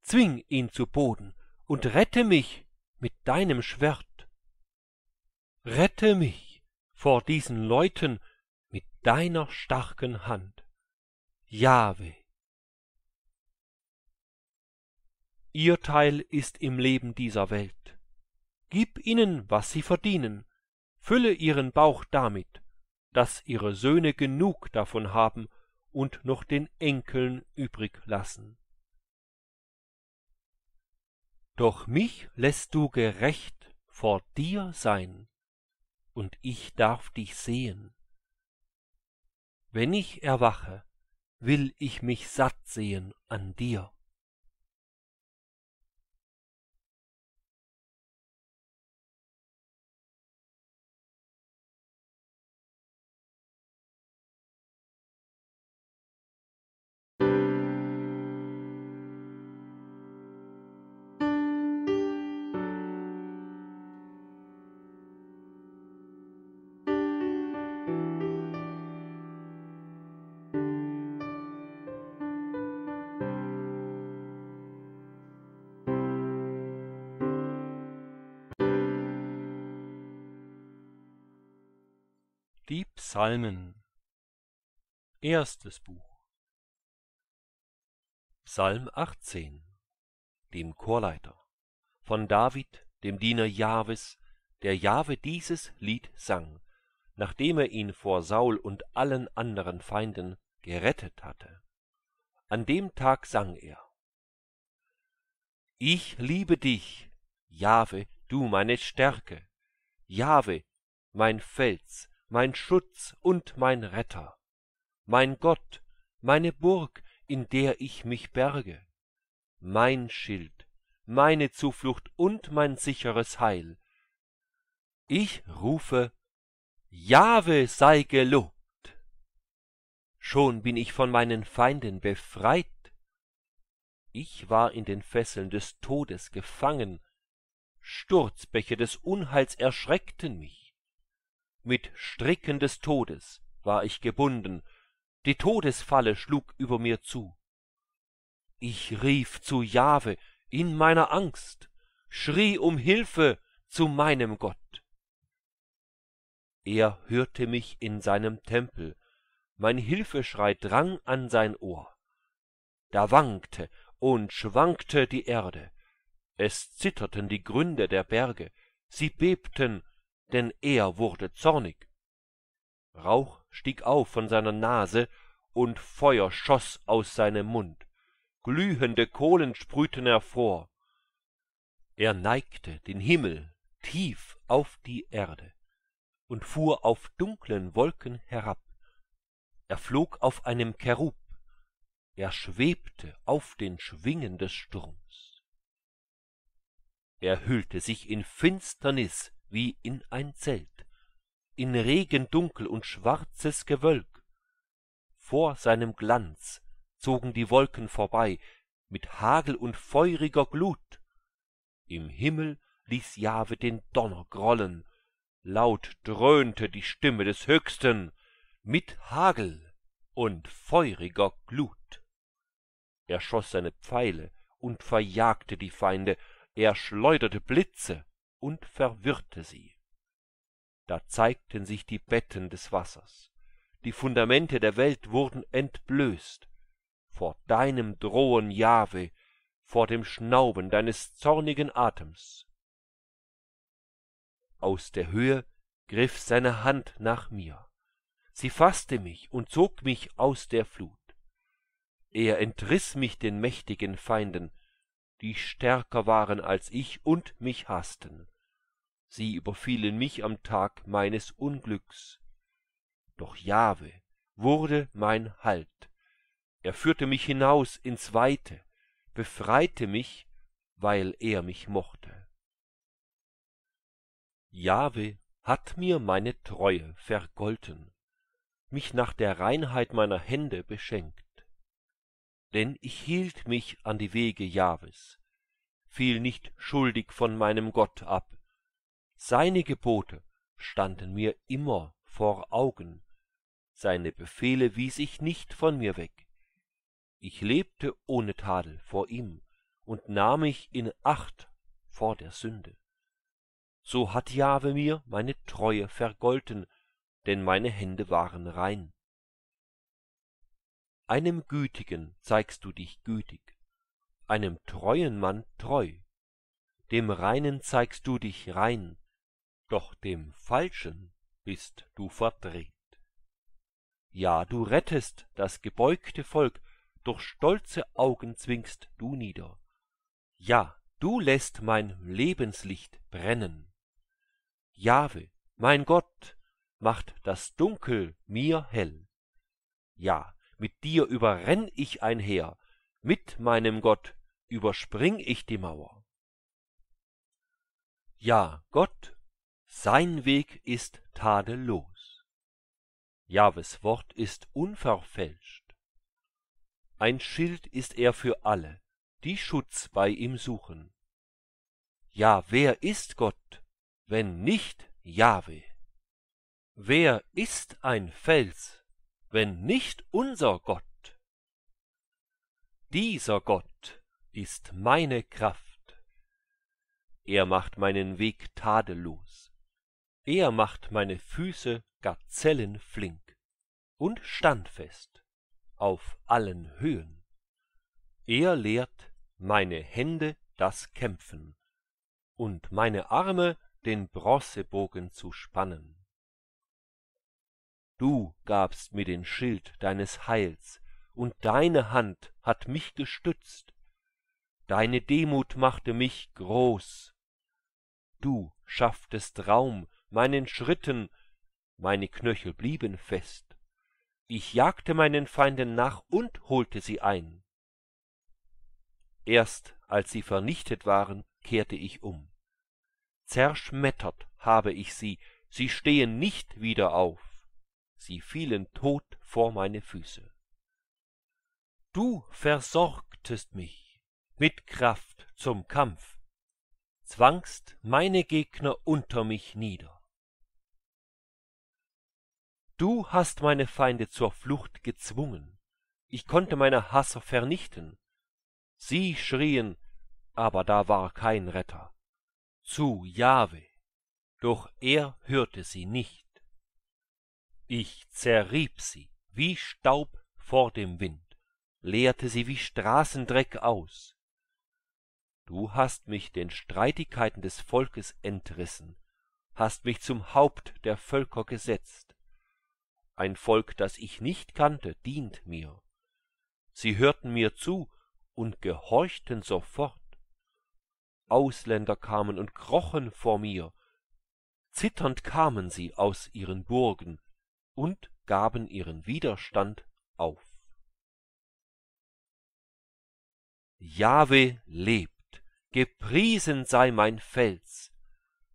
Zwing ihn zu Boden und rette mich mit deinem Schwert. Rette mich vor diesen Leuten mit deiner starken Hand. Jahwe. Ihr Teil ist im Leben dieser Welt. Gib ihnen, was sie verdienen, fülle ihren Bauch damit, daß ihre Söhne genug davon haben und noch den Enkeln übrig lassen. Doch mich lässt du gerecht vor dir sein, und ich darf dich sehen. Wenn ich erwache, will ich mich satt sehen an dir. Die Psalmen Erstes Buch Psalm 18 Dem Chorleiter Von David, dem Diener Jahwes, der Jahwe dieses Lied sang, nachdem er ihn vor Saul und allen anderen Feinden gerettet hatte. An dem Tag sang er Ich liebe dich, Jahwe, du meine Stärke, Jahwe, mein Fels, mein Schutz und mein Retter, mein Gott, meine Burg, in der ich mich berge, mein Schild, meine Zuflucht und mein sicheres Heil. Ich rufe, Jahwe sei gelobt. Schon bin ich von meinen Feinden befreit. Ich war in den Fesseln des Todes gefangen, Sturzbäche des Unheils erschreckten mich mit stricken des todes war ich gebunden die todesfalle schlug über mir zu ich rief zu Jahwe in meiner angst schrie um hilfe zu meinem gott er hörte mich in seinem tempel mein hilfeschrei drang an sein ohr da wankte und schwankte die erde es zitterten die gründe der berge sie bebten denn er wurde zornig. Rauch stieg auf von seiner Nase und Feuer schoß aus seinem Mund. Glühende Kohlen sprühten hervor. Er neigte den Himmel tief auf die Erde und fuhr auf dunklen Wolken herab. Er flog auf einem Kerub, er schwebte auf den Schwingen des Sturms. Er hüllte sich in Finsternis wie in ein Zelt, in Regendunkel und schwarzes Gewölk. Vor seinem Glanz zogen die Wolken vorbei, mit Hagel und feuriger Glut. Im Himmel ließ Jahwe den Donner grollen, laut dröhnte die Stimme des Höchsten, mit Hagel und feuriger Glut. Er schoß seine Pfeile und verjagte die Feinde, er schleuderte Blitze und verwirrte sie. Da zeigten sich die Betten des Wassers, die Fundamente der Welt wurden entblößt, vor deinem Drohen, Jahwe, vor dem Schnauben deines zornigen Atems. Aus der Höhe griff seine Hand nach mir, sie faßte mich und zog mich aus der Flut. Er entriß mich den mächtigen Feinden, die stärker waren als ich und mich haßten sie überfielen mich am Tag meines Unglücks. Doch Jahwe wurde mein Halt. Er führte mich hinaus ins Weite, befreite mich, weil er mich mochte. Jahwe hat mir meine Treue vergolten, mich nach der Reinheit meiner Hände beschenkt. Denn ich hielt mich an die Wege Jahwes, fiel nicht schuldig von meinem Gott ab, seine Gebote standen mir immer vor Augen, seine Befehle wies ich nicht von mir weg. Ich lebte ohne Tadel vor ihm und nahm mich in Acht vor der Sünde. So hat Jahwe mir meine Treue vergolten, denn meine Hände waren rein. Einem Gütigen zeigst du dich gütig, einem treuen Mann treu, dem Reinen zeigst du dich rein, doch dem Falschen bist du verdreht. Ja, du rettest das gebeugte Volk, durch stolze Augen zwingst du nieder. Ja, du lässt mein Lebenslicht brennen. Jahwe, mein Gott, macht das Dunkel mir hell. Ja, mit dir überrenn ich einher, mit meinem Gott überspring ich die Mauer. Ja, Gott sein Weg ist tadellos. Jahwes Wort ist unverfälscht. Ein Schild ist er für alle, die Schutz bei ihm suchen. Ja, wer ist Gott, wenn nicht Jahwe? Wer ist ein Fels, wenn nicht unser Gott? Dieser Gott ist meine Kraft. Er macht meinen Weg tadellos er macht meine füße gazellenflink und standfest auf allen höhen er lehrt meine hände das kämpfen und meine arme den bronzebogen zu spannen du gabst mir den schild deines heils und deine hand hat mich gestützt deine demut machte mich groß du schafftest raum meinen Schritten, meine Knöchel blieben fest. Ich jagte meinen Feinden nach und holte sie ein. Erst als sie vernichtet waren, kehrte ich um. Zerschmettert habe ich sie, sie stehen nicht wieder auf. Sie fielen tot vor meine Füße. Du versorgtest mich mit Kraft zum Kampf, zwangst meine Gegner unter mich nieder. Du hast meine Feinde zur Flucht gezwungen. Ich konnte meine Hasser vernichten. Sie schrien, aber da war kein Retter. Zu Jahwe. Doch er hörte sie nicht. Ich zerrieb sie wie Staub vor dem Wind, leerte sie wie Straßendreck aus. Du hast mich den Streitigkeiten des Volkes entrissen, hast mich zum Haupt der Völker gesetzt ein Volk, das ich nicht kannte, dient mir. Sie hörten mir zu und gehorchten sofort. Ausländer kamen und krochen vor mir, zitternd kamen sie aus ihren Burgen und gaben ihren Widerstand auf. Jahwe lebt, gepriesen sei mein Fels,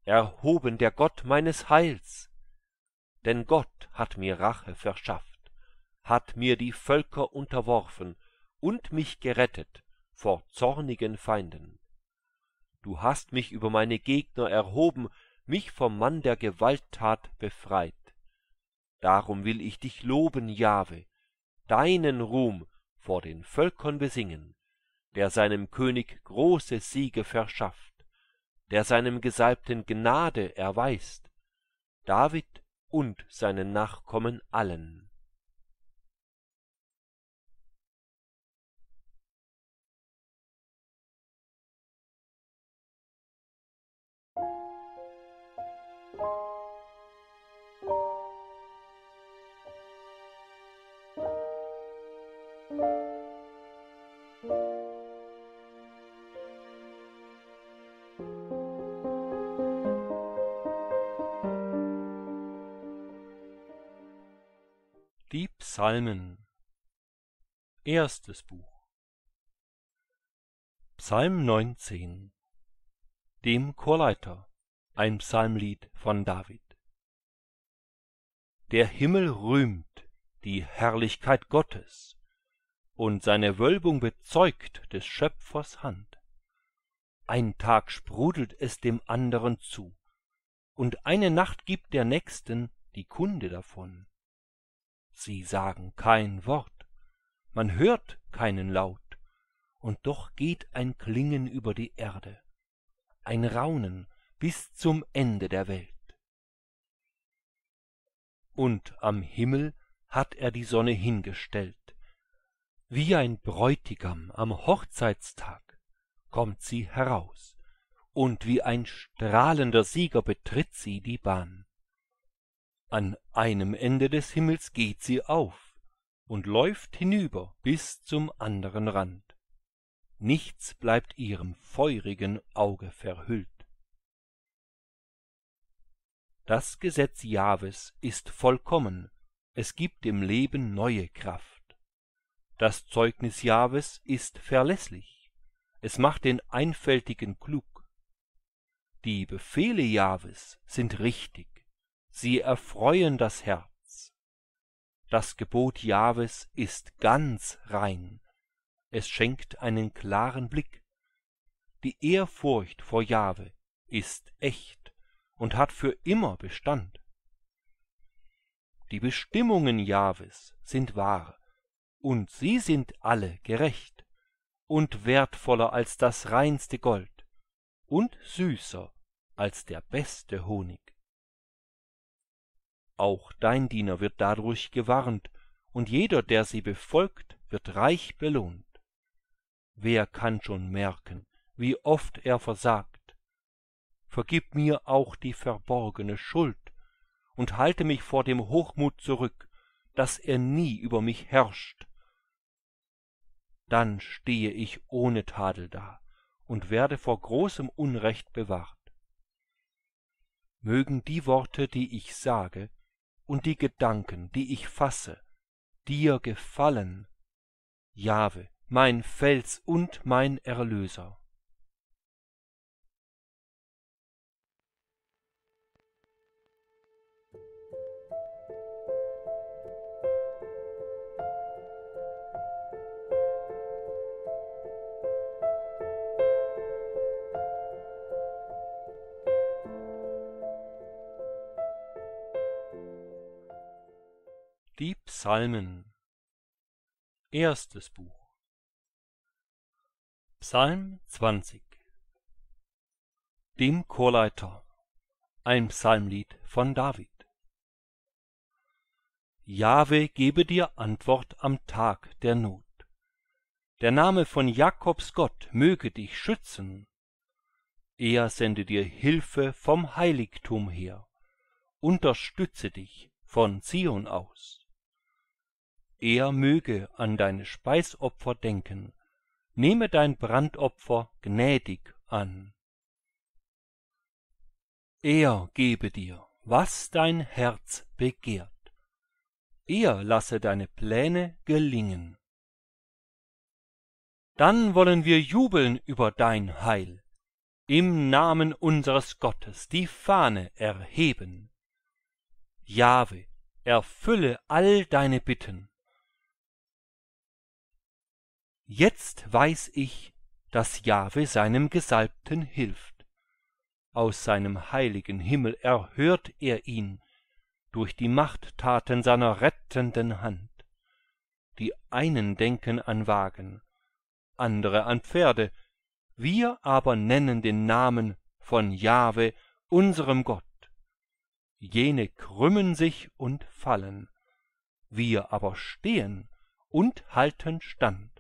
erhoben der Gott meines Heils, denn Gott hat mir Rache verschafft, hat mir die Völker unterworfen und mich gerettet vor zornigen Feinden. Du hast mich über meine Gegner erhoben, mich vom Mann der Gewalttat befreit. Darum will ich dich loben, Jahwe, deinen Ruhm vor den Völkern besingen, der seinem König große Siege verschafft, der seinem Gesalbten Gnade erweist, David und seinen Nachkommen allen. Musik Psalmen Erstes Buch Psalm 19 Dem Chorleiter ein Psalmlied von David Der Himmel rühmt die Herrlichkeit Gottes und seine Wölbung bezeugt des Schöpfers Hand. Ein Tag sprudelt es dem anderen zu, und eine Nacht gibt der nächsten die Kunde davon sie sagen kein Wort, man hört keinen Laut, und doch geht ein Klingen über die Erde, ein Raunen bis zum Ende der Welt. Und am Himmel hat er die Sonne hingestellt, wie ein Bräutigam am Hochzeitstag kommt sie heraus, und wie ein strahlender Sieger betritt sie die Bahn an einem Ende des Himmels geht sie auf und läuft hinüber bis zum anderen Rand. Nichts bleibt ihrem feurigen Auge verhüllt. Das Gesetz Jahwes ist vollkommen, es gibt dem Leben neue Kraft. Das Zeugnis Jahwes ist verlässlich, es macht den Einfältigen klug. Die Befehle Jahwes sind richtig, sie erfreuen das Herz. Das Gebot Jahwes ist ganz rein, es schenkt einen klaren Blick. Die Ehrfurcht vor Jahwe ist echt und hat für immer Bestand. Die Bestimmungen Jahwes sind wahr, und sie sind alle gerecht und wertvoller als das reinste Gold und süßer als der beste Honig auch dein Diener wird dadurch gewarnt, und jeder, der sie befolgt, wird reich belohnt. Wer kann schon merken, wie oft er versagt? Vergib mir auch die verborgene Schuld und halte mich vor dem Hochmut zurück, dass er nie über mich herrscht. Dann stehe ich ohne Tadel da und werde vor großem Unrecht bewahrt. Mögen die Worte, die ich sage, und die Gedanken, die ich fasse, dir gefallen, Jahwe, mein Fels und mein Erlöser. Die Psalmen Erstes Buch Psalm 20 Dem Chorleiter Ein Psalmlied von David Jahwe gebe dir Antwort am Tag der Not. Der Name von Jakobs Gott möge dich schützen. Er sende dir Hilfe vom Heiligtum her, unterstütze dich von Zion aus er möge an deine Speisopfer denken, nehme dein Brandopfer gnädig an. Er gebe dir, was dein Herz begehrt, er lasse deine Pläne gelingen. Dann wollen wir jubeln über dein Heil, im Namen unseres Gottes die Fahne erheben. Jahwe, erfülle all deine Bitten, Jetzt weiß ich, dass Jahwe seinem Gesalbten hilft. Aus seinem heiligen Himmel erhört er ihn, durch die Machttaten seiner rettenden Hand. Die einen denken an Wagen, andere an Pferde, wir aber nennen den Namen von Jahwe, unserem Gott. Jene krümmen sich und fallen, wir aber stehen und halten stand.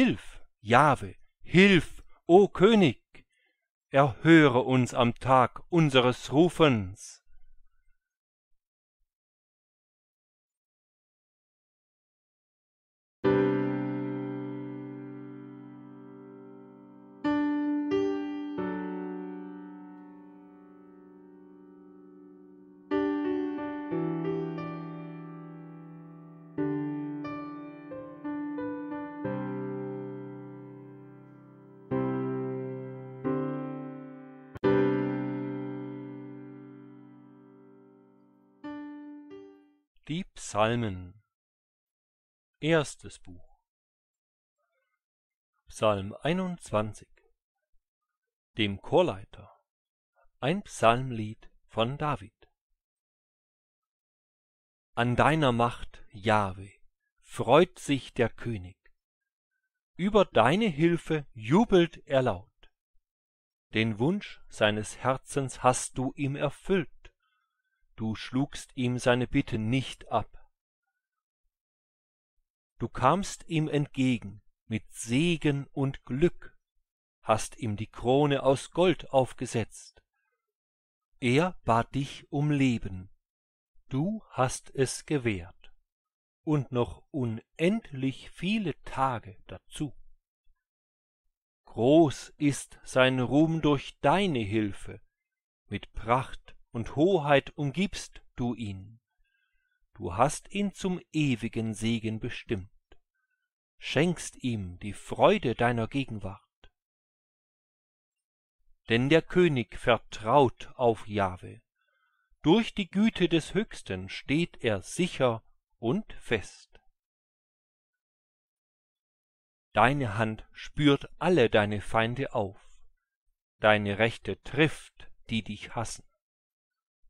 Hilf, Jahwe, hilf, o König! Erhöre uns am Tag unseres Rufens! Psalmen. Erstes Buch. Psalm 21. Dem Chorleiter. Ein Psalmlied von David. An deiner Macht, Jahwe, freut sich der König. Über deine Hilfe jubelt er laut. Den Wunsch seines Herzens hast du ihm erfüllt. Du schlugst ihm seine Bitte nicht ab. Du kamst ihm entgegen mit Segen und Glück, hast ihm die Krone aus Gold aufgesetzt. Er bat dich um Leben, du hast es gewährt, und noch unendlich viele Tage dazu. Groß ist sein Ruhm durch deine Hilfe, mit Pracht und Hoheit umgibst du ihn. Du hast ihn zum ewigen Segen bestimmt schenkst ihm die Freude deiner Gegenwart. Denn der König vertraut auf Jahwe. Durch die Güte des Höchsten steht er sicher und fest. Deine Hand spürt alle deine Feinde auf. Deine Rechte trifft, die dich hassen.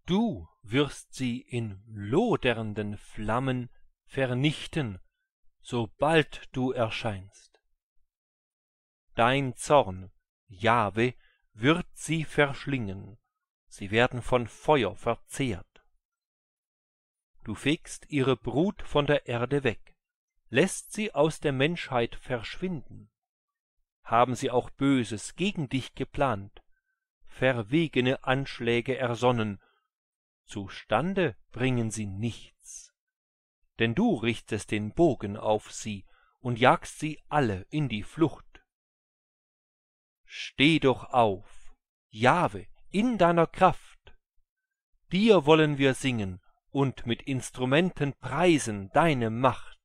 Du wirst sie in lodernden Flammen vernichten, sobald du erscheinst. Dein Zorn, Jahwe, wird sie verschlingen, sie werden von Feuer verzehrt. Du fegst ihre Brut von der Erde weg, lässt sie aus der Menschheit verschwinden. Haben sie auch Böses gegen dich geplant, verwegene Anschläge ersonnen, zustande bringen sie nichts denn du richtest den Bogen auf sie und jagst sie alle in die Flucht. Steh doch auf, Jahwe, in deiner Kraft! Dir wollen wir singen und mit Instrumenten preisen deine Macht.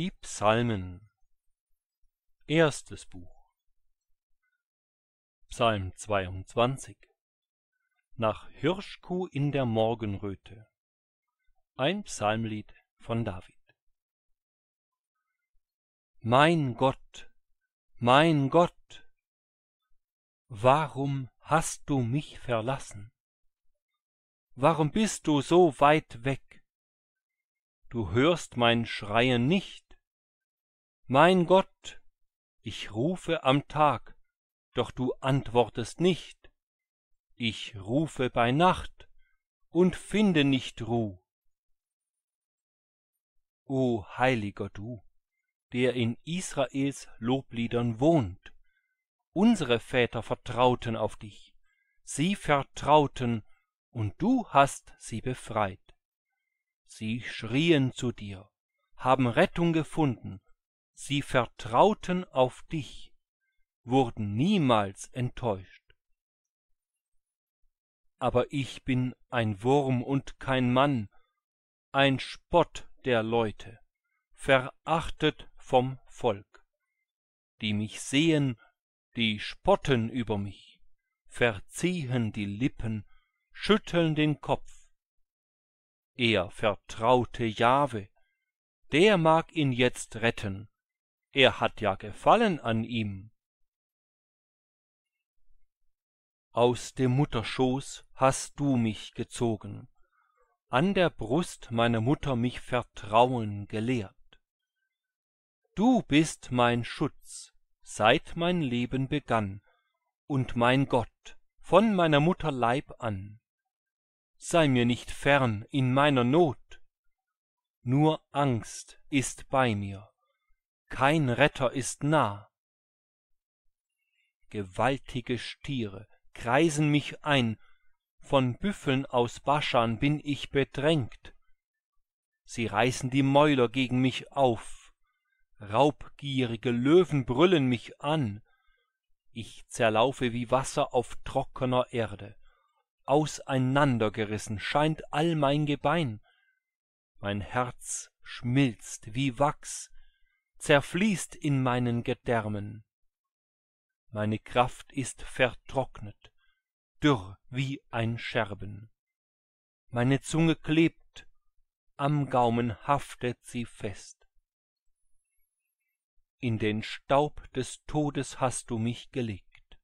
Die Psalmen Erstes Buch Psalm 22 Nach Hirschkuh in der Morgenröte Ein Psalmlied von David Mein Gott, mein Gott, warum hast du mich verlassen? Warum bist du so weit weg? Du hörst mein Schreien nicht, mein Gott, ich rufe am Tag, doch du antwortest nicht, ich rufe bei Nacht und finde nicht Ruh. O heiliger du, der in Israels Lobliedern wohnt, unsere Väter vertrauten auf dich, sie vertrauten, und du hast sie befreit. Sie schrien zu dir, haben Rettung gefunden, sie vertrauten auf dich, wurden niemals enttäuscht. Aber ich bin ein Wurm und kein Mann, ein Spott der Leute, verachtet vom Volk, die mich sehen, die spotten über mich, verziehen die Lippen, schütteln den Kopf. Er vertraute Jahwe, der mag ihn jetzt retten, er hat ja Gefallen an ihm. Aus dem Mutterschoß hast du mich gezogen, an der Brust meiner Mutter mich Vertrauen gelehrt. Du bist mein Schutz, seit mein Leben begann, und mein Gott von meiner Mutter Leib an. Sei mir nicht fern in meiner Not, nur Angst ist bei mir kein Retter ist nah. Gewaltige Stiere kreisen mich ein, von Büffeln aus Baschan bin ich bedrängt. Sie reißen die Mäuler gegen mich auf, raubgierige Löwen brüllen mich an, ich zerlaufe wie Wasser auf trockener Erde. Auseinandergerissen scheint all mein Gebein. Mein Herz schmilzt wie Wachs, zerfließt in meinen Gedärmen. Meine Kraft ist vertrocknet, dürr wie ein Scherben. Meine Zunge klebt, am Gaumen haftet sie fest. In den Staub des Todes hast du mich gelegt,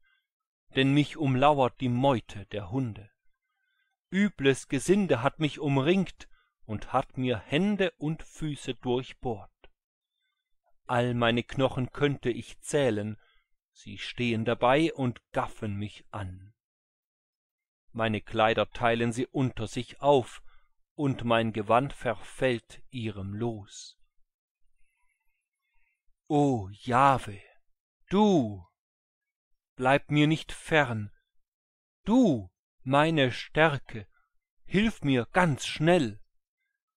denn mich umlauert die Meute der Hunde. Übles Gesinde hat mich umringt und hat mir Hände und Füße durchbohrt all meine knochen könnte ich zählen sie stehen dabei und gaffen mich an meine kleider teilen sie unter sich auf und mein gewand verfällt ihrem los o Jahwe, du bleib mir nicht fern du meine stärke hilf mir ganz schnell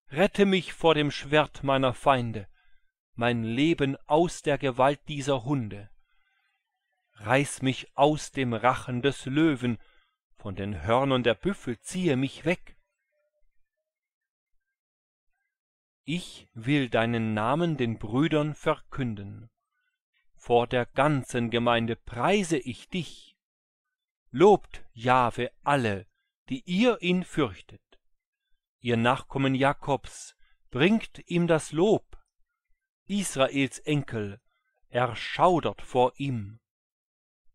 rette mich vor dem schwert meiner feinde mein Leben aus der Gewalt dieser Hunde. Reiß mich aus dem Rachen des Löwen, von den Hörnern der Büffel ziehe mich weg. Ich will deinen Namen den Brüdern verkünden. Vor der ganzen Gemeinde preise ich dich. Lobt Jahwe alle, die ihr ihn fürchtet. Ihr Nachkommen Jakobs, bringt ihm das Lob Israels Enkel, erschaudert vor ihm.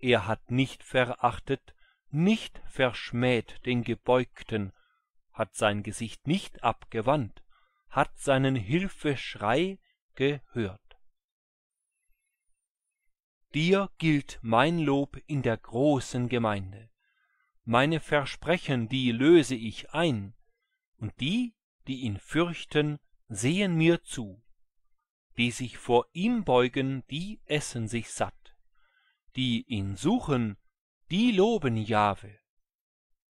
Er hat nicht verachtet, nicht verschmäht den Gebeugten, hat sein Gesicht nicht abgewandt, hat seinen Hilfeschrei gehört. Dir gilt mein Lob in der großen Gemeinde. Meine Versprechen, die löse ich ein, und die, die ihn fürchten, sehen mir zu die sich vor ihm beugen die essen sich satt die ihn suchen die loben Jahwe.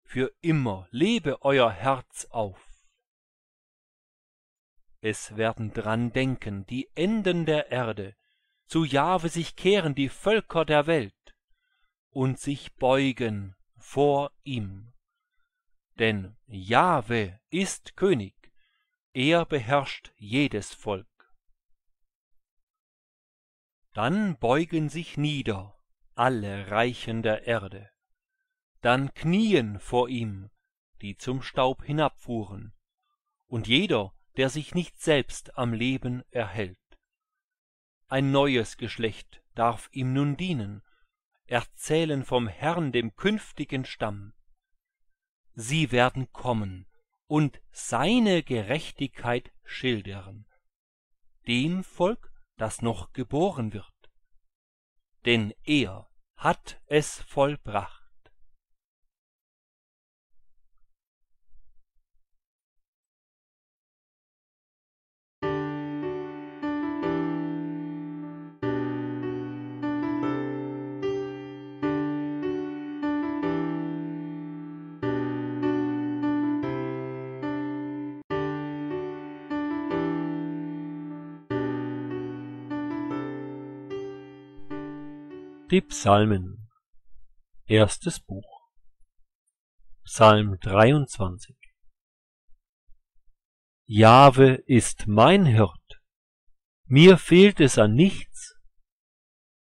für immer lebe euer herz auf es werden dran denken die enden der erde zu Jahwe sich kehren die völker der welt und sich beugen vor ihm denn Jahwe ist könig er beherrscht jedes volk dann beugen sich nieder alle reichen der erde dann knien vor ihm die zum staub hinabfuhren und jeder der sich nicht selbst am leben erhält ein neues geschlecht darf ihm nun dienen erzählen vom herrn dem künftigen stamm sie werden kommen und seine gerechtigkeit schildern dem volk das noch geboren wird. Denn er hat es vollbracht Die Psalmen Erstes Buch Psalm 23 Jahwe ist mein Hirt, mir fehlt es an nichts.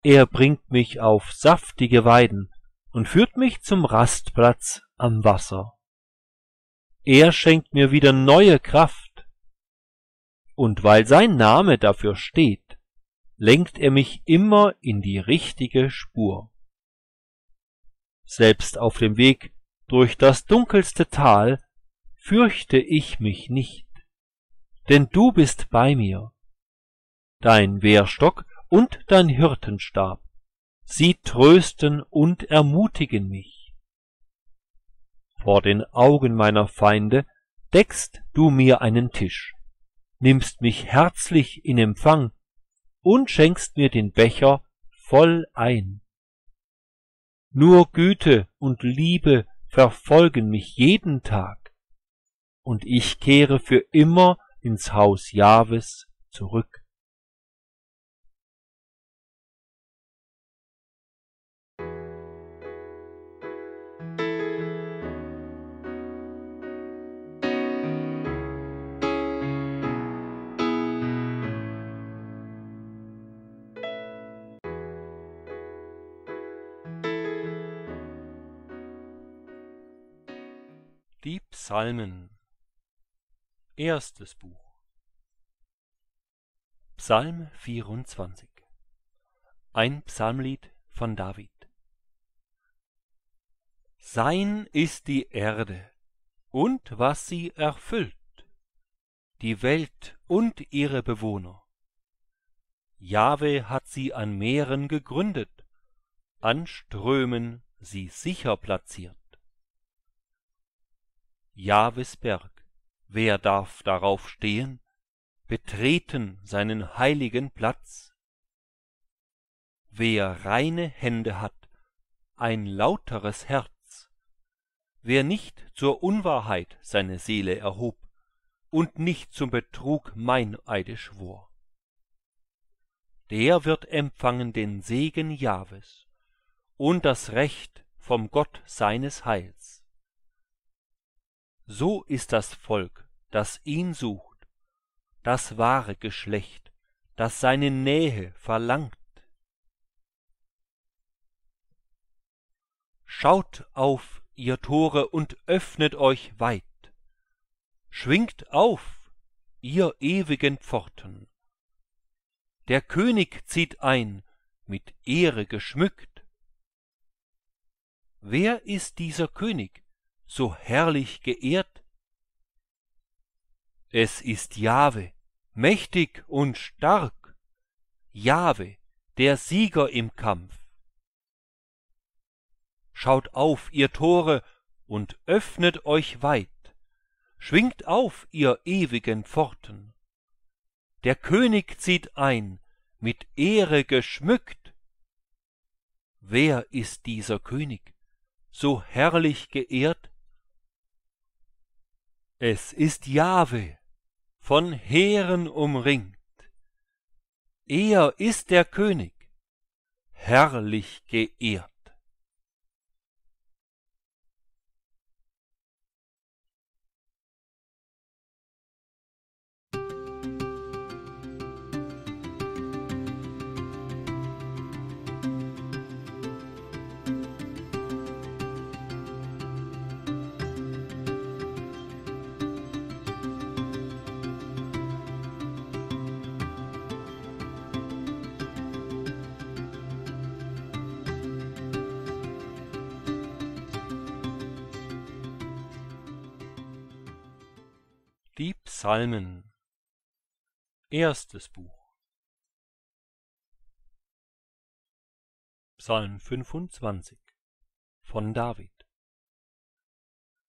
Er bringt mich auf saftige Weiden und führt mich zum Rastplatz am Wasser. Er schenkt mir wieder neue Kraft, und weil sein Name dafür steht, lenkt er mich immer in die richtige Spur. Selbst auf dem Weg durch das dunkelste Tal fürchte ich mich nicht, denn du bist bei mir. Dein Wehrstock und dein Hirtenstab, sie trösten und ermutigen mich. Vor den Augen meiner Feinde deckst du mir einen Tisch, nimmst mich herzlich in Empfang und schenkst mir den Becher voll ein. Nur Güte und Liebe verfolgen mich jeden Tag, und ich kehre für immer ins Haus Jahwes zurück. Die Psalmen Erstes Buch Psalm 24 Ein Psalmlied von David Sein ist die Erde und was sie erfüllt, die Welt und ihre Bewohner. Jahwe hat sie an Meeren gegründet, an Strömen sie sicher platziert. Jahvesberg, wer darf darauf stehen, betreten seinen heiligen Platz? Wer reine Hände hat, ein lauteres Herz, wer nicht zur Unwahrheit seine Seele erhob und nicht zum Betrug Meineide schwor, der wird empfangen den Segen Jahves und das Recht vom Gott seines Heils. So ist das Volk, das ihn sucht, das wahre Geschlecht, das seine Nähe verlangt. Schaut auf, ihr Tore, und öffnet euch weit. Schwingt auf, ihr ewigen Pforten. Der König zieht ein, mit Ehre geschmückt. Wer ist dieser König, so herrlich geehrt? Es ist Jahwe, mächtig und stark, Jahwe, der Sieger im Kampf. Schaut auf, ihr Tore, und öffnet euch weit, schwingt auf, ihr ewigen Pforten. Der König zieht ein, mit Ehre geschmückt. Wer ist dieser König, so herrlich geehrt? Es ist Jahwe, von Heeren umringt. Er ist der König, herrlich geehrt. Psalmen Erstes Buch Psalm 25 von David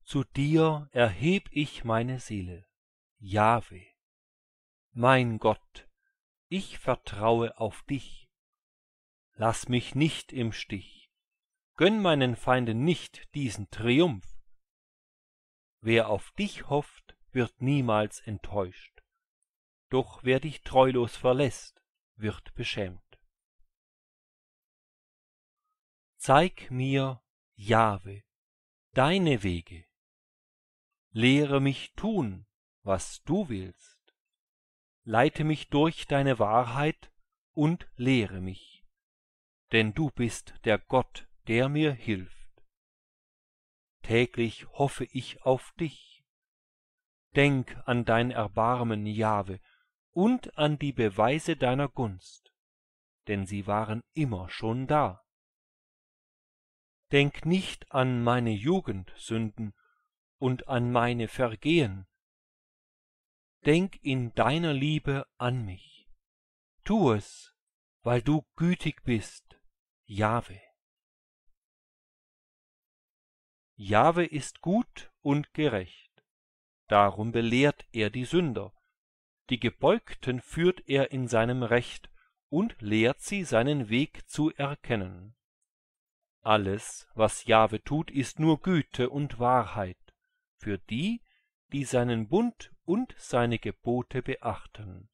Zu dir erheb ich meine Seele, Jahwe. Mein Gott, ich vertraue auf dich. Lass mich nicht im Stich. Gönn meinen Feinden nicht diesen Triumph. Wer auf dich hofft, wird niemals enttäuscht. Doch wer dich treulos verlässt, wird beschämt. Zeig mir, Jahwe, deine Wege. Lehre mich tun, was du willst. Leite mich durch deine Wahrheit und lehre mich. Denn du bist der Gott, der mir hilft. Täglich hoffe ich auf dich Denk an dein Erbarmen, Jahwe, und an die Beweise deiner Gunst, denn sie waren immer schon da. Denk nicht an meine Jugendsünden und an meine Vergehen. Denk in deiner Liebe an mich. Tu es, weil du gütig bist, Jahwe. Jahwe ist gut und gerecht darum belehrt er die Sünder. Die Gebeugten führt er in seinem Recht und lehrt sie, seinen Weg zu erkennen. Alles, was Jahwe tut, ist nur Güte und Wahrheit für die, die seinen Bund und seine Gebote beachten.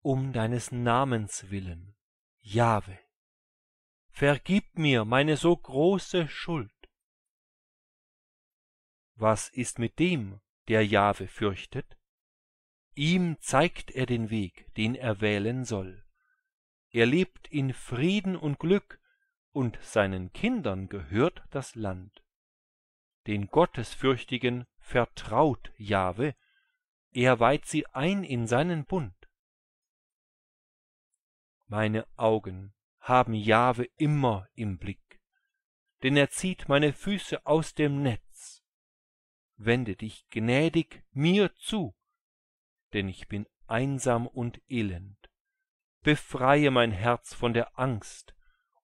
Um deines Namens willen, Jahwe, vergib mir meine so große Schuld was ist mit dem, der Jahwe fürchtet? Ihm zeigt er den Weg, den er wählen soll. Er lebt in Frieden und Glück, und seinen Kindern gehört das Land. Den Gottesfürchtigen vertraut Jahwe, er weiht sie ein in seinen Bund. Meine Augen haben Jahwe immer im Blick, denn er zieht meine Füße aus dem Netz wende dich gnädig mir zu, denn ich bin einsam und elend. Befreie mein Herz von der Angst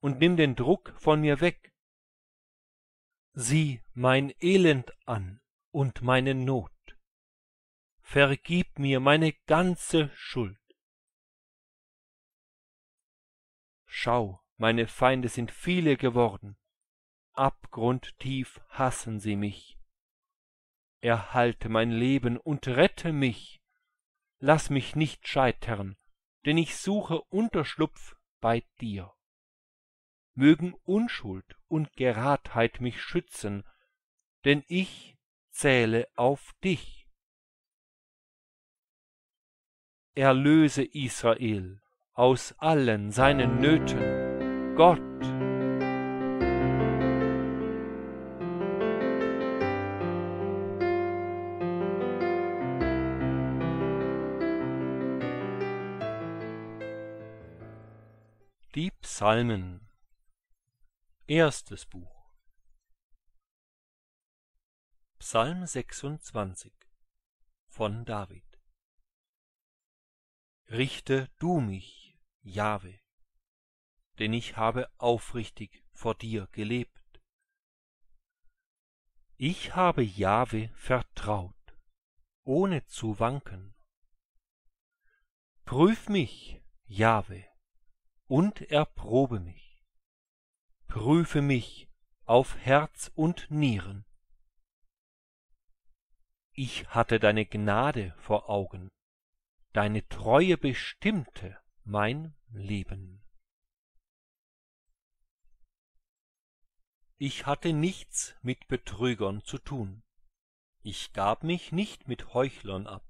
und nimm den Druck von mir weg. Sieh mein Elend an und meine Not. Vergib mir meine ganze Schuld. Schau, meine Feinde sind viele geworden. Abgrundtief hassen sie mich erhalte mein leben und rette mich Lass mich nicht scheitern denn ich suche unterschlupf bei dir mögen unschuld und geradheit mich schützen denn ich zähle auf dich erlöse israel aus allen seinen nöten gott Psalmen Erstes Buch Psalm 26 von David Richte du mich, Jahwe, denn ich habe aufrichtig vor dir gelebt. Ich habe Jahwe vertraut, ohne zu wanken. Prüf mich, Jahwe, und erprobe mich. Prüfe mich auf Herz und Nieren. Ich hatte deine Gnade vor Augen, deine Treue bestimmte mein Leben. Ich hatte nichts mit Betrügern zu tun. Ich gab mich nicht mit Heuchlern ab.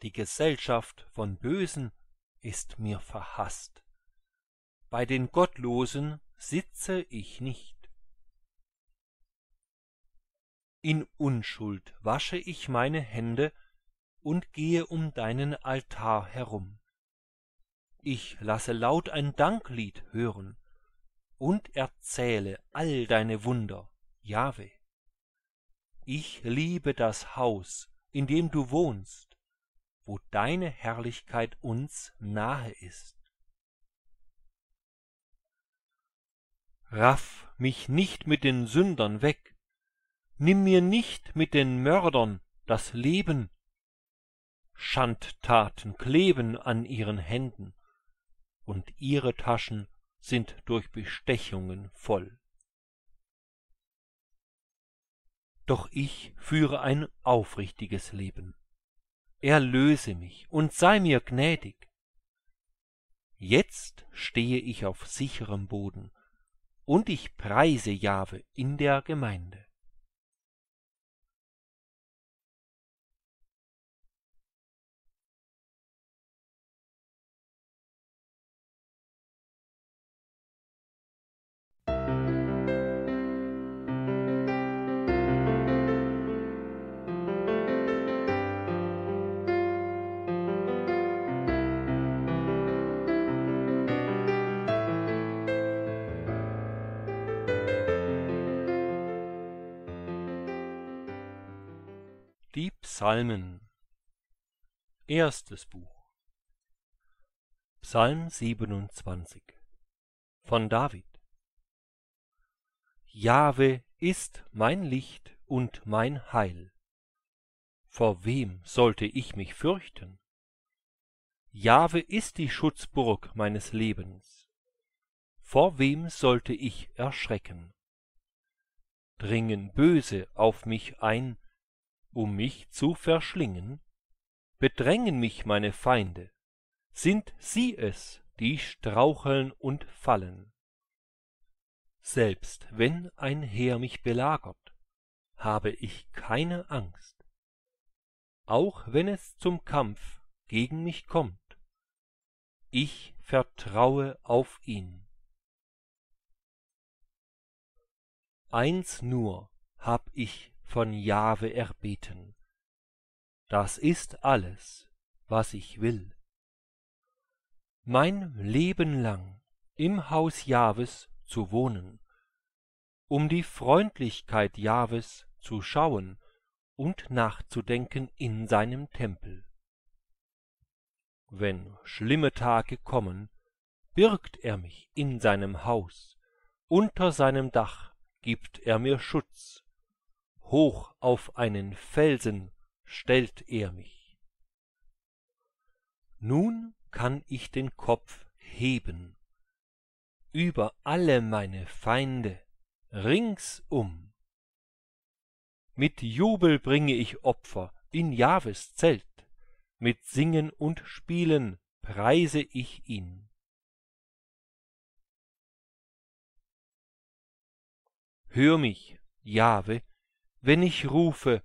Die Gesellschaft von Bösen ist mir verhaßt bei den Gottlosen sitze ich nicht. In Unschuld wasche ich meine Hände und gehe um deinen Altar herum. Ich lasse laut ein Danklied hören und erzähle all deine Wunder, Jahwe. Ich liebe das Haus, in dem du wohnst, wo deine Herrlichkeit uns nahe ist. raff mich nicht mit den sündern weg nimm mir nicht mit den mördern das leben schandtaten kleben an ihren händen und ihre taschen sind durch bestechungen voll doch ich führe ein aufrichtiges leben erlöse mich und sei mir gnädig jetzt stehe ich auf sicherem boden und ich preise Jahwe in der Gemeinde. Die Psalmen Erstes Buch Psalm 27 von David Jahwe ist mein Licht und mein Heil. Vor wem sollte ich mich fürchten? Jahwe ist die Schutzburg meines Lebens. Vor wem sollte ich erschrecken? Dringen Böse auf mich ein, um mich zu verschlingen? Bedrängen mich meine Feinde, sind sie es, die straucheln und fallen. Selbst wenn ein Heer mich belagert, habe ich keine Angst. Auch wenn es zum Kampf gegen mich kommt, ich vertraue auf ihn. Eins nur hab ich von Jahwe erbeten. Das ist alles, was ich will. Mein Leben lang im Haus Jahwes zu wohnen, um die Freundlichkeit Jahwes zu schauen und nachzudenken in seinem Tempel. Wenn schlimme Tage kommen, birgt er mich in seinem Haus, unter seinem Dach gibt er mir Schutz, hoch auf einen Felsen stellt er mich. Nun kann ich den Kopf heben über alle meine Feinde ringsum. Mit Jubel bringe ich Opfer in Jahwes Zelt, mit Singen und Spielen preise ich ihn. Hör mich, Jahwe, wenn ich rufe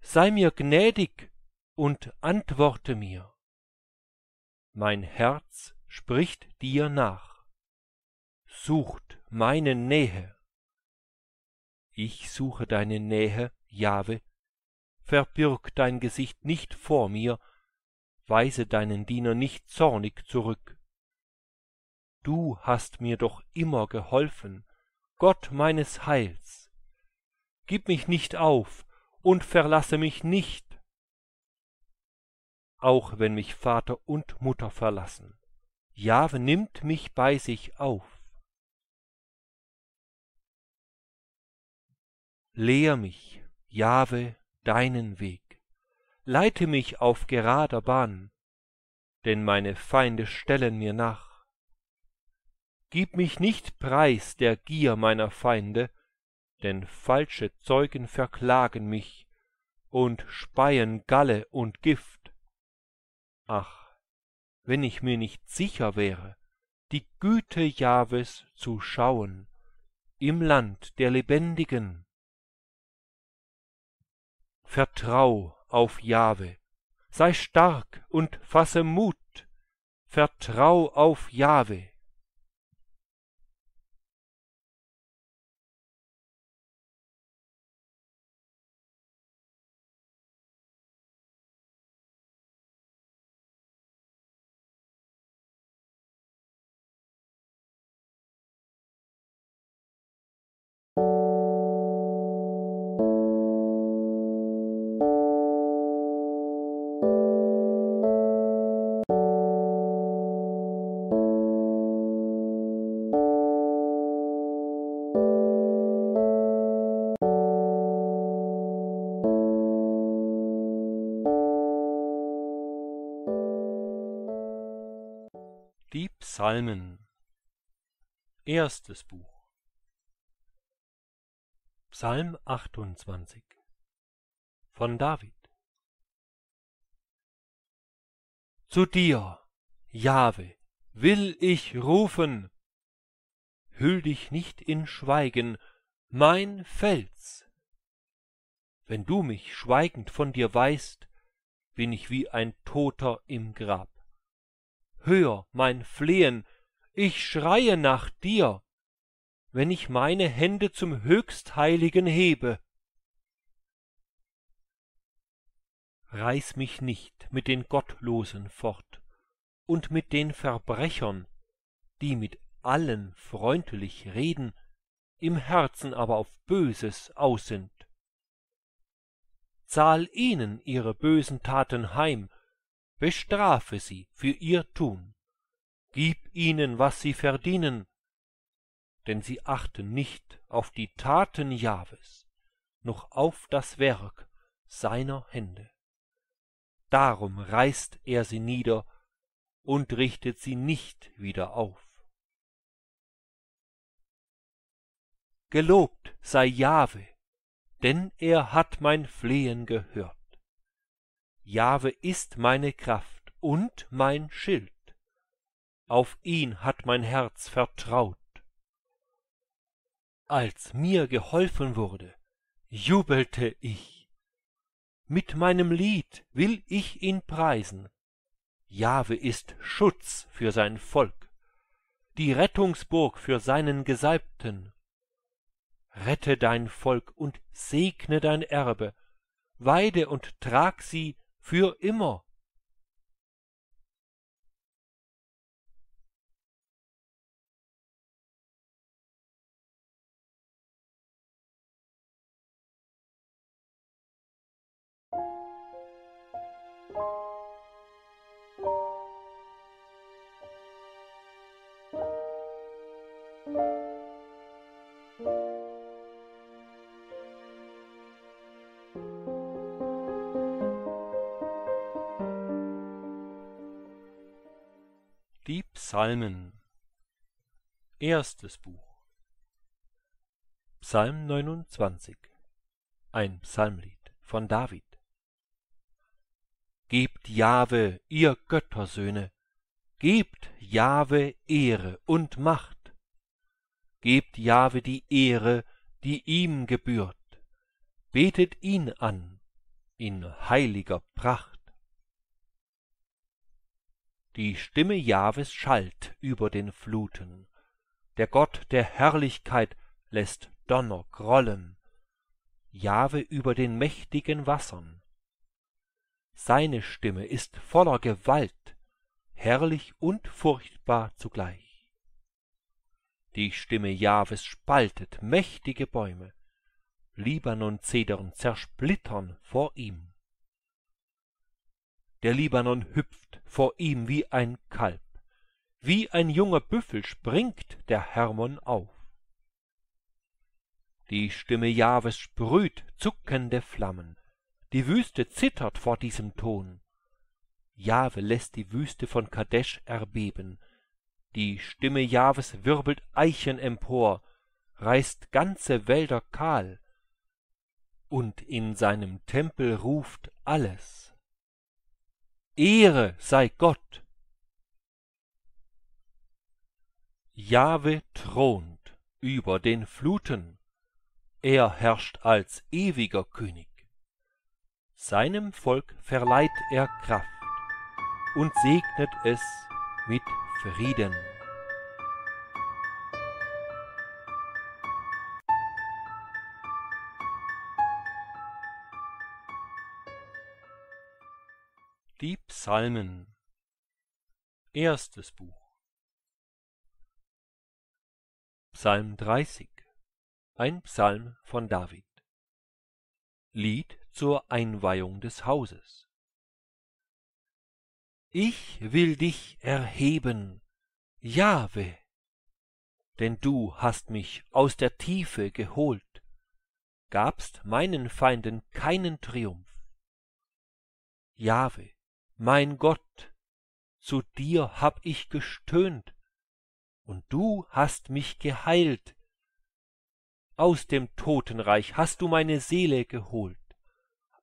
sei mir gnädig und antworte mir mein herz spricht dir nach sucht meine nähe ich suche deine nähe jahwe verbirg dein gesicht nicht vor mir weise deinen diener nicht zornig zurück du hast mir doch immer geholfen gott meines heils gib mich nicht auf und verlasse mich nicht, auch wenn mich Vater und Mutter verlassen. Jahwe nimmt mich bei sich auf. Lehr mich, Jahwe, deinen Weg. Leite mich auf gerader Bahn, denn meine Feinde stellen mir nach. Gib mich nicht preis der Gier meiner Feinde denn falsche Zeugen verklagen mich und speien Galle und Gift. Ach, wenn ich mir nicht sicher wäre, die Güte Jahwes zu schauen im Land der Lebendigen. Vertrau auf Jahwe, sei stark und fasse Mut, vertrau auf Jahwe, Psalmen Erstes Buch Psalm 28 von David Zu dir, Jahwe, will ich rufen. Hüll dich nicht in Schweigen, mein Fels. Wenn du mich schweigend von dir weißt, bin ich wie ein Toter im Grab hör mein flehen ich schreie nach dir wenn ich meine hände zum höchstheiligen hebe reiß mich nicht mit den gottlosen fort und mit den verbrechern die mit allen freundlich reden im herzen aber auf böses aus sind zahl ihnen ihre bösen taten heim bestrafe sie für ihr Tun, gib ihnen, was sie verdienen, denn sie achten nicht auf die Taten Jahwes, noch auf das Werk seiner Hände. Darum reißt er sie nieder und richtet sie nicht wieder auf. Gelobt sei Jahwe, denn er hat mein Flehen gehört. Jahwe ist meine Kraft und mein Schild. Auf ihn hat mein Herz vertraut. Als mir geholfen wurde, jubelte ich. Mit meinem Lied will ich ihn preisen. Jahwe ist Schutz für sein Volk, die Rettungsburg für seinen Gesalbten. Rette dein Volk und segne dein Erbe, weide und trag sie für immer Psalmen Erstes Buch Psalm 29 Ein Psalmlied von David Gebt Jahwe, ihr Göttersöhne, gebt Jahwe Ehre und Macht. Gebt Jahwe die Ehre, die ihm gebührt. Betet ihn an in heiliger Pracht die Stimme Jahwes schallt über den Fluten. Der Gott der Herrlichkeit lässt Donner grollen. Jahwe über den mächtigen Wassern. Seine Stimme ist voller Gewalt, herrlich und furchtbar zugleich. Die Stimme Jahwes spaltet mächtige Bäume, Libanon-Zedern zersplittern vor ihm der libanon hüpft vor ihm wie ein kalb wie ein junger büffel springt der hermon auf die stimme jahves sprüht zuckende flammen die wüste zittert vor diesem ton Jahwe lässt die wüste von kadesh erbeben die stimme jahves wirbelt eichen empor reißt ganze wälder kahl und in seinem tempel ruft alles Ehre sei Gott. Jahwe thront über den Fluten, er herrscht als ewiger König. Seinem Volk verleiht er Kraft und segnet es mit Frieden. Die Psalmen Erstes Buch Psalm 30 Ein Psalm von David Lied zur Einweihung des Hauses Ich will dich erheben, Jahwe, denn du hast mich aus der Tiefe geholt, gabst meinen Feinden keinen Triumph. Jahwe mein Gott, zu dir hab ich gestöhnt, und du hast mich geheilt. Aus dem Totenreich hast du meine Seele geholt.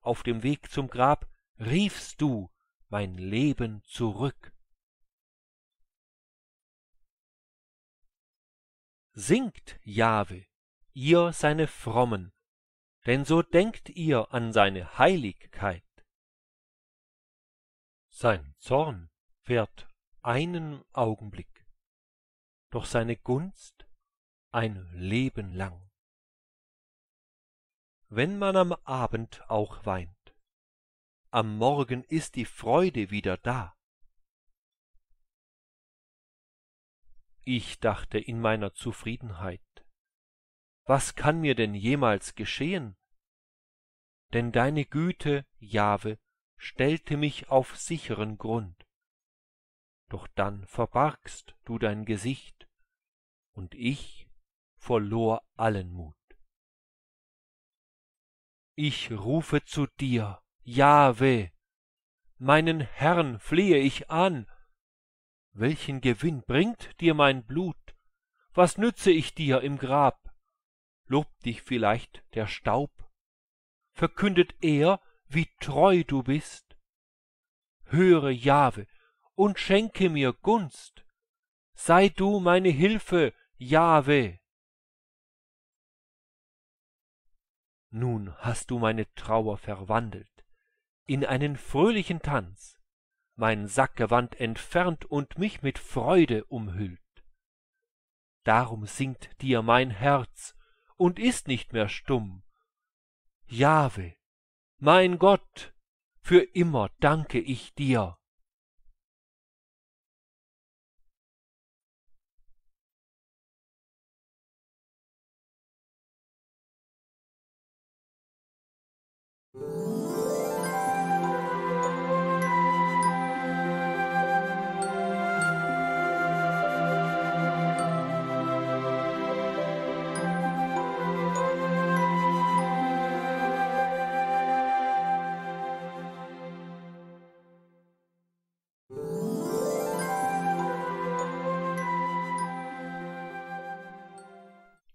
Auf dem Weg zum Grab riefst du mein Leben zurück. Singt Jahwe, ihr seine Frommen, denn so denkt ihr an seine Heiligkeit. Sein Zorn währt einen Augenblick, doch seine Gunst ein Leben lang. Wenn man am Abend auch weint, am Morgen ist die Freude wieder da. Ich dachte in meiner Zufriedenheit, was kann mir denn jemals geschehen? Denn deine Güte, Jahwe, stellte mich auf sicheren Grund. Doch dann verbargst du dein Gesicht, und ich verlor allen Mut. Ich rufe zu dir, Jahwe, meinen Herrn flehe ich an. Welchen Gewinn bringt dir mein Blut? Was nütze ich dir im Grab? Lobt dich vielleicht der Staub? Verkündet er, wie treu du bist. Höre, Jahwe, und schenke mir Gunst. Sei du meine Hilfe, Jahwe. Nun hast du meine Trauer verwandelt in einen fröhlichen Tanz, mein Sackgewand entfernt und mich mit Freude umhüllt. Darum singt dir mein Herz und ist nicht mehr stumm. Jahwe, mein Gott, für immer danke ich dir. Música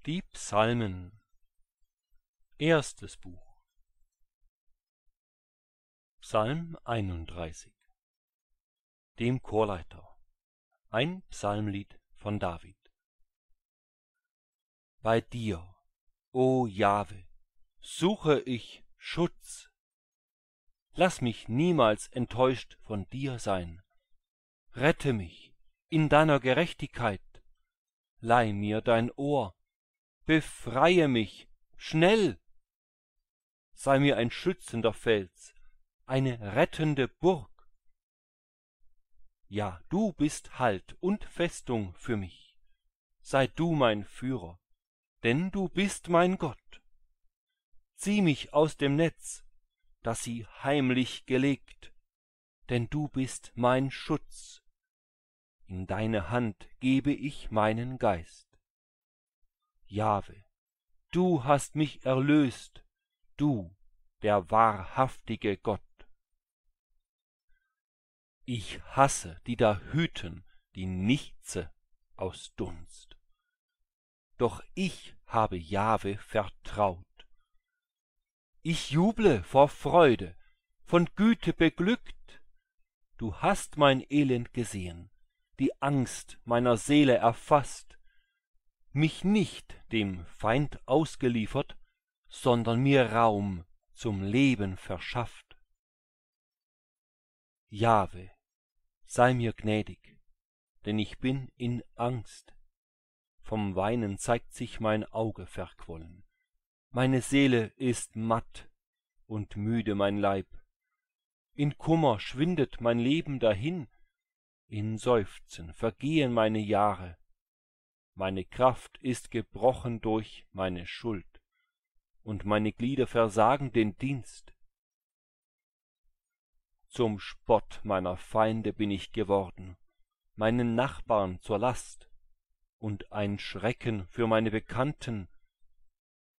Die Psalmen Erstes Buch Psalm 31 Dem Chorleiter Ein Psalmlied von David Bei dir, o Jahwe, suche ich Schutz. Lass mich niemals enttäuscht von dir sein. Rette mich in deiner Gerechtigkeit. Leih mir dein Ohr befreie mich schnell sei mir ein schützender fels eine rettende burg ja du bist halt und festung für mich sei du mein führer denn du bist mein gott zieh mich aus dem netz das sie heimlich gelegt denn du bist mein schutz in deine hand gebe ich meinen geist Jahwe, du hast mich erlöst, du, der wahrhaftige Gott. Ich hasse, die da hüten die Nichtse aus Dunst. Doch ich habe Jahwe vertraut. Ich juble vor Freude, von Güte beglückt. Du hast mein Elend gesehen, die Angst meiner Seele erfasst mich nicht dem Feind ausgeliefert, sondern mir Raum zum Leben verschafft. Jahwe, sei mir gnädig, denn ich bin in Angst. Vom Weinen zeigt sich mein Auge verquollen. Meine Seele ist matt und müde mein Leib. In Kummer schwindet mein Leben dahin, in Seufzen vergehen meine Jahre, meine Kraft ist gebrochen durch meine Schuld, und meine Glieder versagen den Dienst. Zum Spott meiner Feinde bin ich geworden, meinen Nachbarn zur Last, und ein Schrecken für meine Bekannten.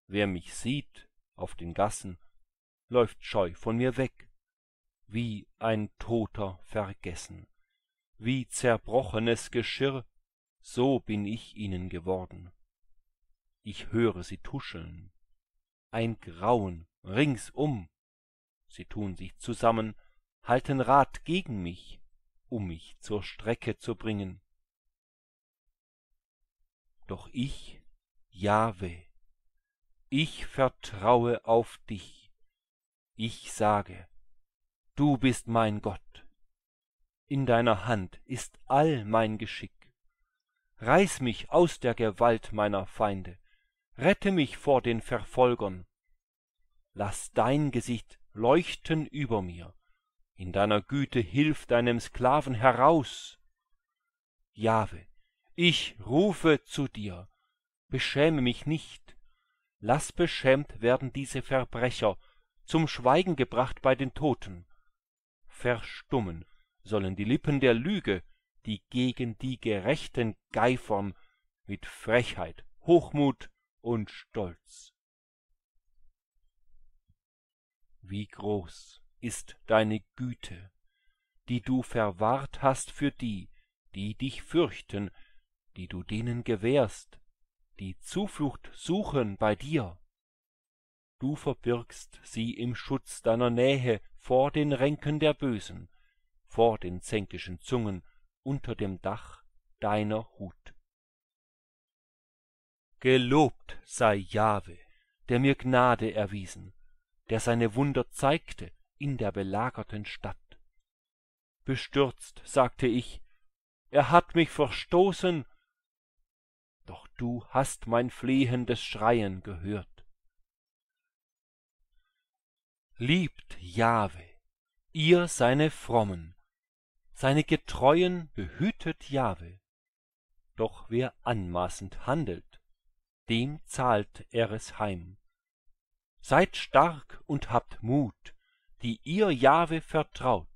Wer mich sieht auf den Gassen, läuft scheu von mir weg, wie ein Toter vergessen, wie zerbrochenes Geschirr so bin ich ihnen geworden. Ich höre sie tuscheln. Ein Grauen ringsum. Sie tun sich zusammen, halten Rat gegen mich, um mich zur Strecke zu bringen. Doch ich, Jahwe, ich vertraue auf dich. Ich sage, du bist mein Gott. In deiner Hand ist all mein Geschick reiß mich aus der Gewalt meiner Feinde, rette mich vor den Verfolgern. Lass dein Gesicht leuchten über mir, in deiner Güte hilf deinem Sklaven heraus. Jahwe, ich rufe zu dir, beschäme mich nicht, lass beschämt werden diese Verbrecher, zum Schweigen gebracht bei den Toten. Verstummen sollen die Lippen der Lüge, die gegen die Gerechten geifern mit Frechheit, Hochmut und Stolz. Wie groß ist deine Güte, die du verwahrt hast für die, die dich fürchten, die du denen gewährst, die Zuflucht suchen bei dir. Du verbirgst sie im Schutz deiner Nähe vor den Ränken der Bösen, vor den zänkischen Zungen unter dem Dach deiner Hut. Gelobt sei Jahwe, der mir Gnade erwiesen, der seine Wunder zeigte in der belagerten Stadt. Bestürzt sagte ich, er hat mich verstoßen, doch du hast mein flehendes Schreien gehört. Liebt Jahwe, ihr seine Frommen, seine Getreuen behütet Jahwe, doch wer anmaßend handelt, dem zahlt er es heim. Seid stark und habt Mut, die ihr Jahwe vertraut.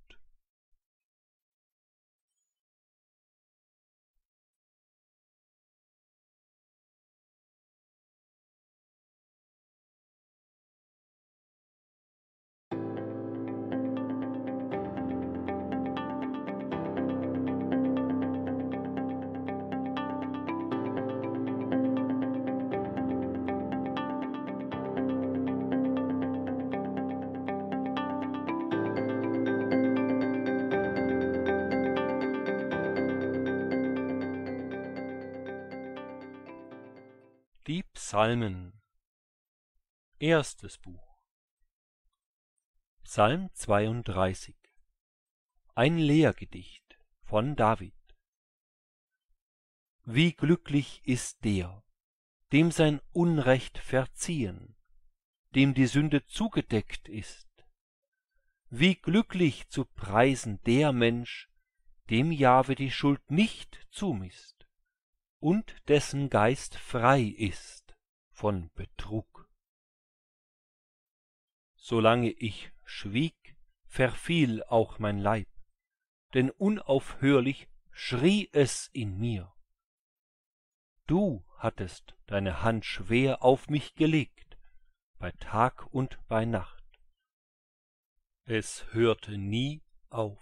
Psalmen Erstes Buch Psalm 32 Ein Lehrgedicht von David Wie glücklich ist der, dem sein Unrecht verziehen, dem die Sünde zugedeckt ist. Wie glücklich zu preisen der Mensch, dem Jahwe die Schuld nicht zumisst und dessen Geist frei ist von Betrug. Solange ich schwieg, verfiel auch mein Leib, denn unaufhörlich schrie es in mir. Du hattest deine Hand schwer auf mich gelegt, bei Tag und bei Nacht. Es hörte nie auf.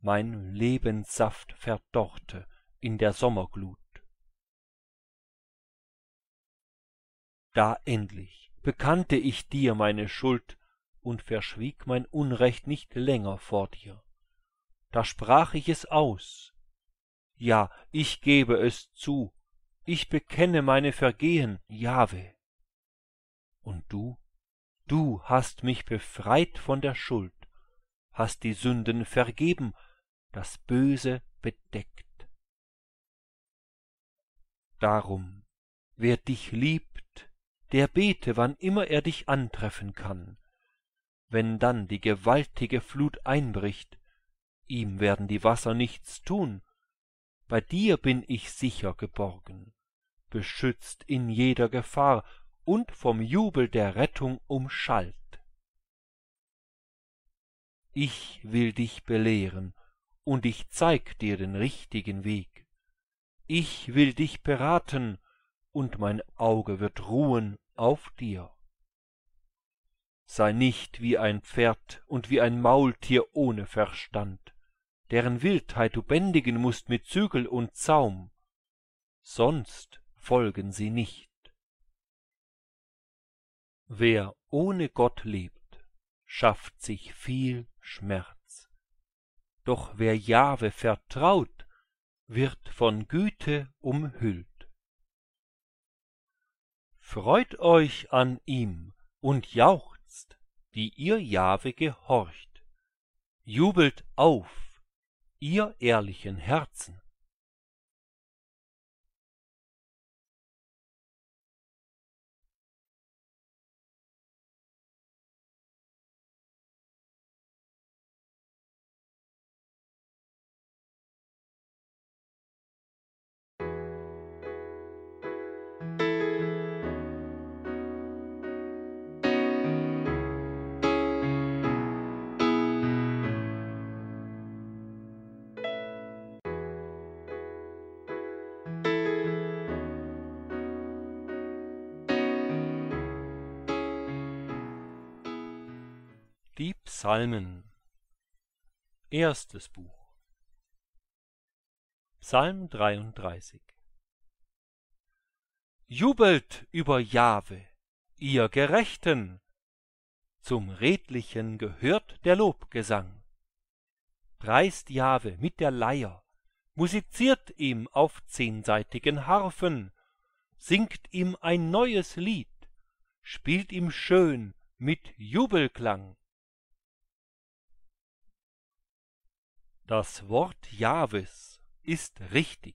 Mein Lebenssaft verdorrte in der Sommerglut. da endlich bekannte ich dir meine schuld und verschwieg mein unrecht nicht länger vor dir da sprach ich es aus ja ich gebe es zu ich bekenne meine vergehen Jahwe. und du du hast mich befreit von der schuld hast die sünden vergeben das böse bedeckt darum wer dich liebt der bete wann immer er dich antreffen kann wenn dann die gewaltige flut einbricht ihm werden die wasser nichts tun bei dir bin ich sicher geborgen beschützt in jeder gefahr und vom jubel der rettung umschallt ich will dich belehren und ich zeig dir den richtigen weg ich will dich beraten und mein Auge wird ruhen auf dir. Sei nicht wie ein Pferd und wie ein Maultier ohne Verstand, deren Wildheit du bändigen mußt mit Zügel und Zaum, sonst folgen sie nicht. Wer ohne Gott lebt, schafft sich viel Schmerz. Doch wer Jahwe vertraut, wird von Güte umhüllt freut euch an ihm und jauchzt die ihr jahve gehorcht jubelt auf ihr ehrlichen herzen Psalmen Erstes Buch Psalm 33 Jubelt über Jahwe, ihr Gerechten! Zum Redlichen gehört der Lobgesang. Preist Jahwe mit der Leier, musiziert ihm auf zehnseitigen Harfen, singt ihm ein neues Lied, spielt ihm schön mit Jubelklang Das Wort Jahwes ist richtig.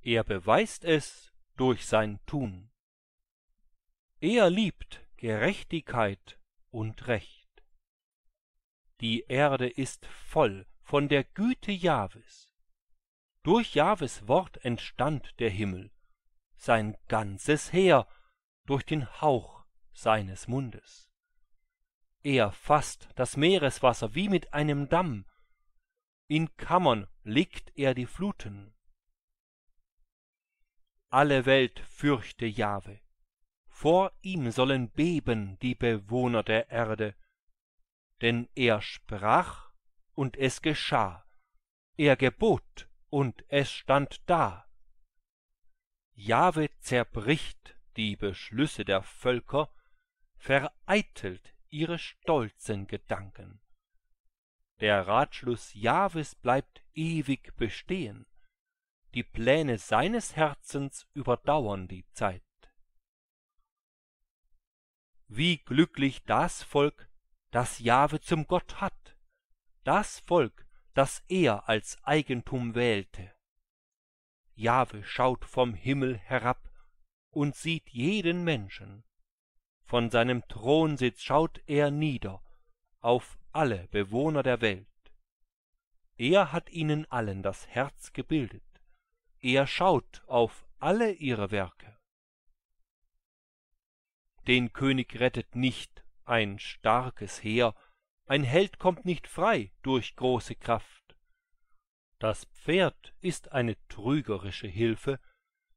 Er beweist es durch sein Tun. Er liebt Gerechtigkeit und Recht. Die Erde ist voll von der Güte Jahwes. Durch Jahwes Wort entstand der Himmel, sein ganzes Heer durch den Hauch seines Mundes. Er fasst das Meereswasser wie mit einem Damm in Kammern legt er die Fluten. Alle Welt fürchte Jahwe. Vor ihm sollen beben die Bewohner der Erde. Denn er sprach und es geschah. Er gebot und es stand da. Jahwe zerbricht die Beschlüsse der Völker, vereitelt ihre stolzen Gedanken. Der Ratschluss Jahwes bleibt ewig bestehen. Die Pläne seines Herzens überdauern die Zeit. Wie glücklich das Volk, das Jahwe zum Gott hat, das Volk, das er als Eigentum wählte. Jahwe schaut vom Himmel herab und sieht jeden Menschen. Von seinem Thronsitz schaut er nieder auf alle Bewohner der Welt. Er hat ihnen allen das Herz gebildet, er schaut auf alle ihre Werke. Den König rettet nicht ein starkes Heer, ein Held kommt nicht frei durch große Kraft. Das Pferd ist eine trügerische Hilfe,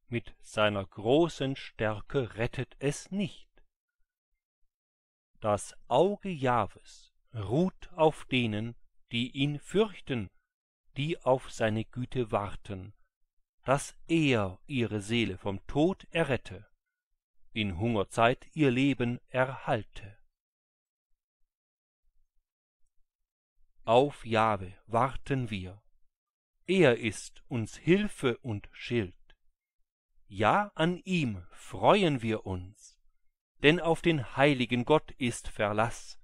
mit seiner großen Stärke rettet es nicht. Das Auge Jahwes ruht auf denen, die ihn fürchten, die auf seine Güte warten, dass er ihre Seele vom Tod errette, in Hungerzeit ihr Leben erhalte. Auf Jahwe warten wir. Er ist uns Hilfe und Schild. Ja, an ihm freuen wir uns, denn auf den heiligen Gott ist Verlaß.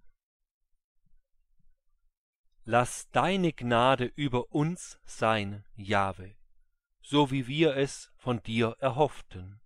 Lass deine Gnade über uns sein, Jahwe, so wie wir es von dir erhofften.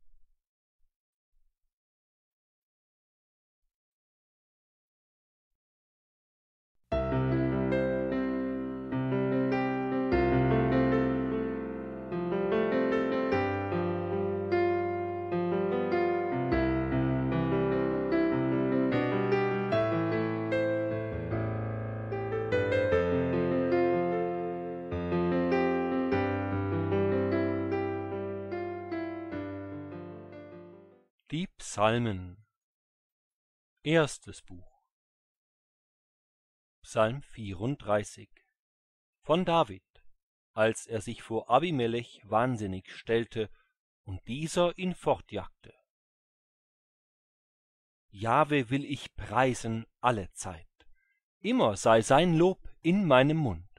Die Psalmen Erstes Buch Psalm 34 Von David, als er sich vor Abimelech wahnsinnig stellte und dieser ihn fortjagte. Jahwe will ich preisen alle Zeit. Immer sei sein Lob in meinem Mund.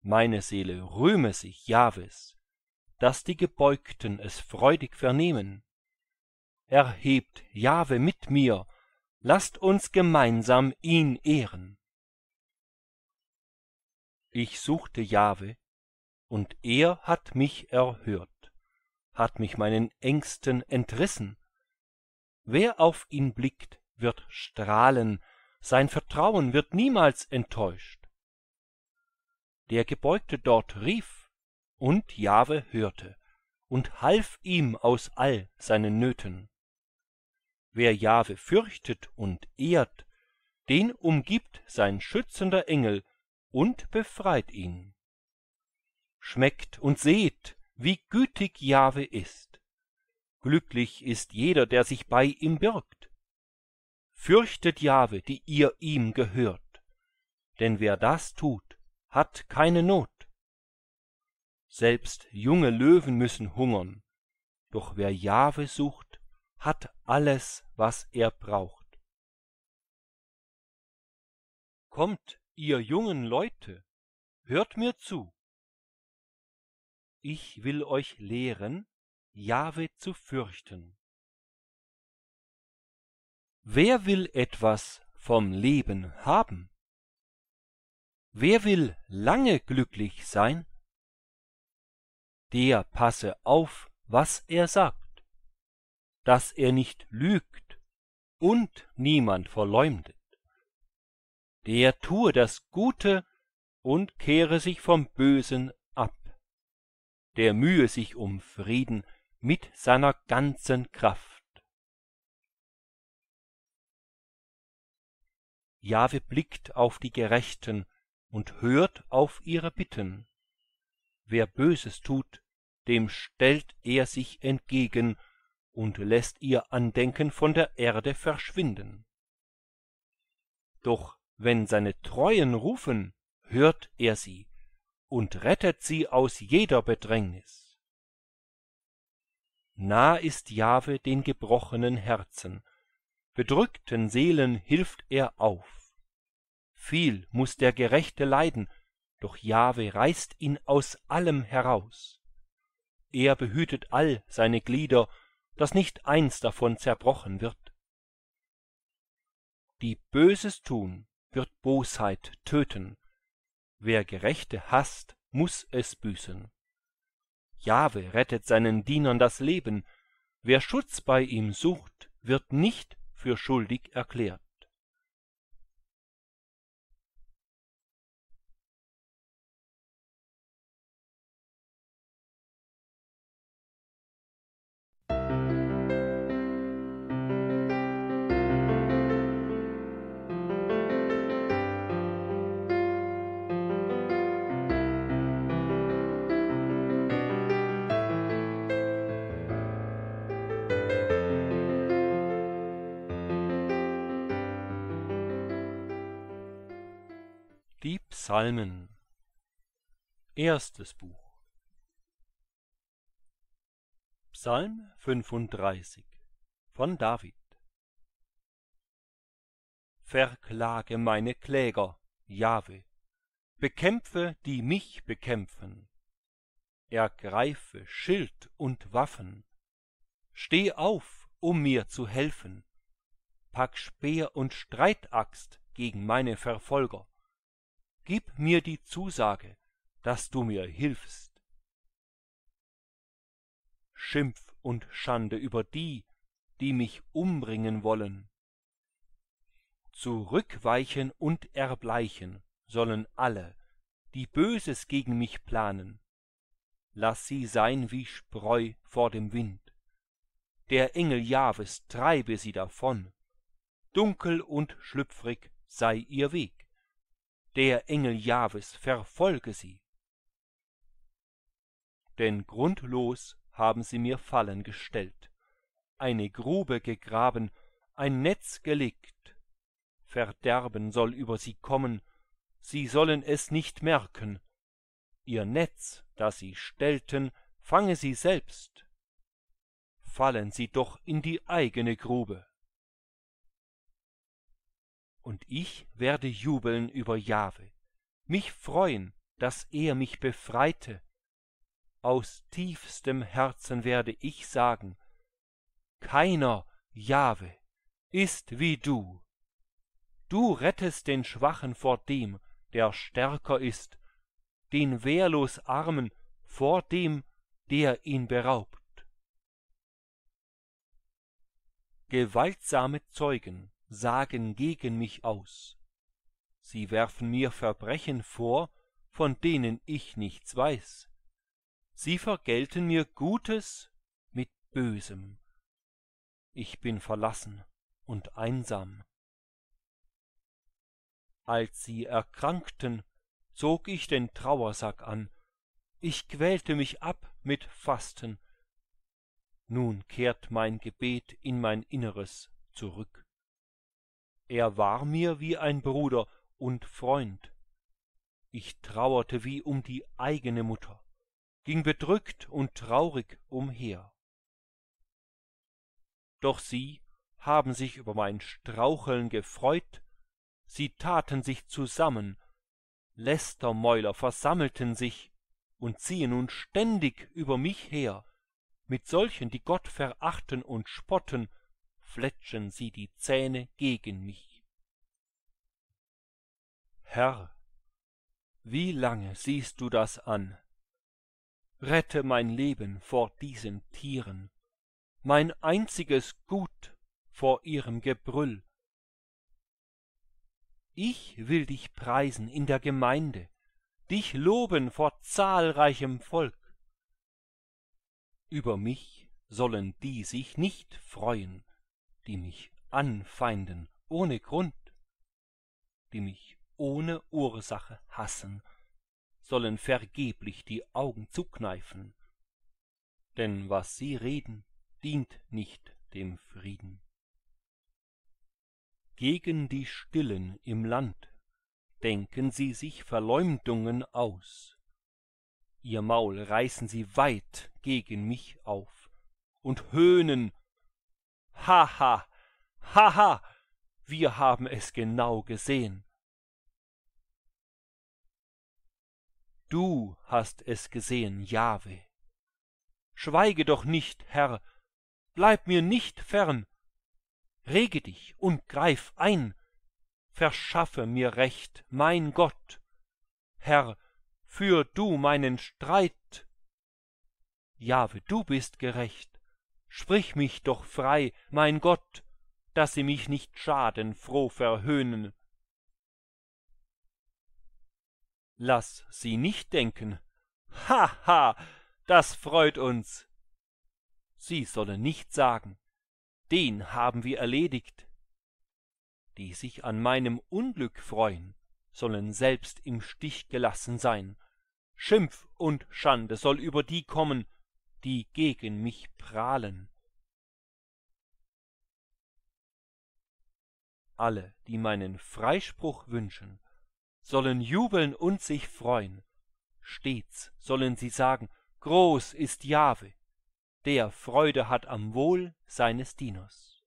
Meine Seele rühme sich Jahwes, dass die Gebeugten es freudig vernehmen erhebt Jahwe mit mir, lasst uns gemeinsam ihn ehren. Ich suchte Jahwe, und er hat mich erhört, hat mich meinen Ängsten entrissen. Wer auf ihn blickt, wird strahlen, sein Vertrauen wird niemals enttäuscht. Der Gebeugte dort rief, und Jahwe hörte und half ihm aus all seinen Nöten. Wer Jahwe fürchtet und ehrt, den umgibt sein schützender Engel und befreit ihn. Schmeckt und seht, wie gütig Jahwe ist. Glücklich ist jeder, der sich bei ihm birgt. Fürchtet Jahwe, die ihr ihm gehört. Denn wer das tut, hat keine Not. Selbst junge Löwen müssen hungern, doch wer Jahwe sucht, hat alles, was er braucht. Kommt, ihr jungen Leute, hört mir zu. Ich will euch lehren, Jahwe zu fürchten. Wer will etwas vom Leben haben? Wer will lange glücklich sein? Der passe auf, was er sagt dass er nicht lügt und niemand verleumdet. Der tue das Gute und kehre sich vom Bösen ab. Der mühe sich um Frieden mit seiner ganzen Kraft. Jahwe blickt auf die Gerechten und hört auf ihre Bitten. Wer Böses tut, dem stellt er sich entgegen und läßt ihr Andenken von der Erde verschwinden. Doch wenn seine Treuen rufen, hört er sie und rettet sie aus jeder Bedrängnis. Nah ist Jahwe den gebrochenen Herzen, bedrückten Seelen hilft er auf. Viel muß der Gerechte leiden, doch Jahwe reißt ihn aus allem heraus. Er behütet all seine Glieder dass nicht eins davon zerbrochen wird. Die Böses tun, wird Bosheit töten. Wer Gerechte hasst, muß es büßen. Jahwe rettet seinen Dienern das Leben. Wer Schutz bei ihm sucht, wird nicht für schuldig erklärt. Die Psalmen Erstes Buch Psalm 35 von David Verklage meine Kläger, Jahwe, bekämpfe, die mich bekämpfen. Ergreife Schild und Waffen. Steh auf, um mir zu helfen. Pack Speer und Streitaxt gegen meine Verfolger Gib mir die Zusage, dass du mir hilfst. Schimpf und Schande über die, die mich umbringen wollen. Zurückweichen und erbleichen sollen alle, die Böses gegen mich planen. Lass sie sein wie Spreu vor dem Wind. Der Engel Jahwes treibe sie davon. Dunkel und schlüpfrig sei ihr Weg der Engel Jahwes verfolge sie. Denn grundlos haben sie mir Fallen gestellt, eine Grube gegraben, ein Netz gelegt. Verderben soll über sie kommen, sie sollen es nicht merken. Ihr Netz, das sie stellten, fange sie selbst. Fallen sie doch in die eigene Grube und ich werde jubeln über Jahwe, mich freuen, daß er mich befreite. Aus tiefstem Herzen werde ich sagen, keiner, Jahwe, ist wie du. Du rettest den Schwachen vor dem, der stärker ist, den wehrlos Armen vor dem, der ihn beraubt. Gewaltsame Zeugen sagen gegen mich aus. Sie werfen mir Verbrechen vor, von denen ich nichts weiß. Sie vergelten mir Gutes mit Bösem. Ich bin verlassen und einsam. Als sie erkrankten, zog ich den Trauersack an, ich quälte mich ab mit Fasten. Nun kehrt mein Gebet in mein Inneres zurück er war mir wie ein Bruder und Freund. Ich trauerte wie um die eigene Mutter, ging bedrückt und traurig umher. Doch sie haben sich über mein Straucheln gefreut, sie taten sich zusammen, Lästermäuler versammelten sich und ziehen nun ständig über mich her, mit solchen, die Gott verachten und spotten, fletschen sie die Zähne gegen mich. Herr, wie lange siehst du das an? Rette mein Leben vor diesen Tieren, mein einziges Gut vor ihrem Gebrüll. Ich will dich preisen in der Gemeinde, dich loben vor zahlreichem Volk. Über mich sollen die sich nicht freuen die mich anfeinden ohne Grund, die mich ohne Ursache hassen, sollen vergeblich die Augen zukneifen, denn was sie reden, dient nicht dem Frieden. Gegen die Stillen im Land denken sie sich Verleumdungen aus, ihr Maul reißen sie weit gegen mich auf und höhnen Haha, haha, wir haben es genau gesehen. Du hast es gesehen, Jahwe. Schweige doch nicht, Herr, bleib mir nicht fern. Rege dich und greif ein, verschaffe mir Recht, mein Gott. Herr, führ du meinen Streit. Jahwe, du bist gerecht sprich mich doch frei mein gott daß sie mich nicht schadenfroh verhöhnen Lass sie nicht denken ha ha das freut uns sie sollen nicht sagen den haben wir erledigt die sich an meinem unglück freuen sollen selbst im stich gelassen sein schimpf und schande soll über die kommen die gegen mich prahlen. Alle, die meinen Freispruch wünschen, sollen jubeln und sich freuen. Stets sollen sie sagen, groß ist Jahwe, der Freude hat am Wohl seines Dieners.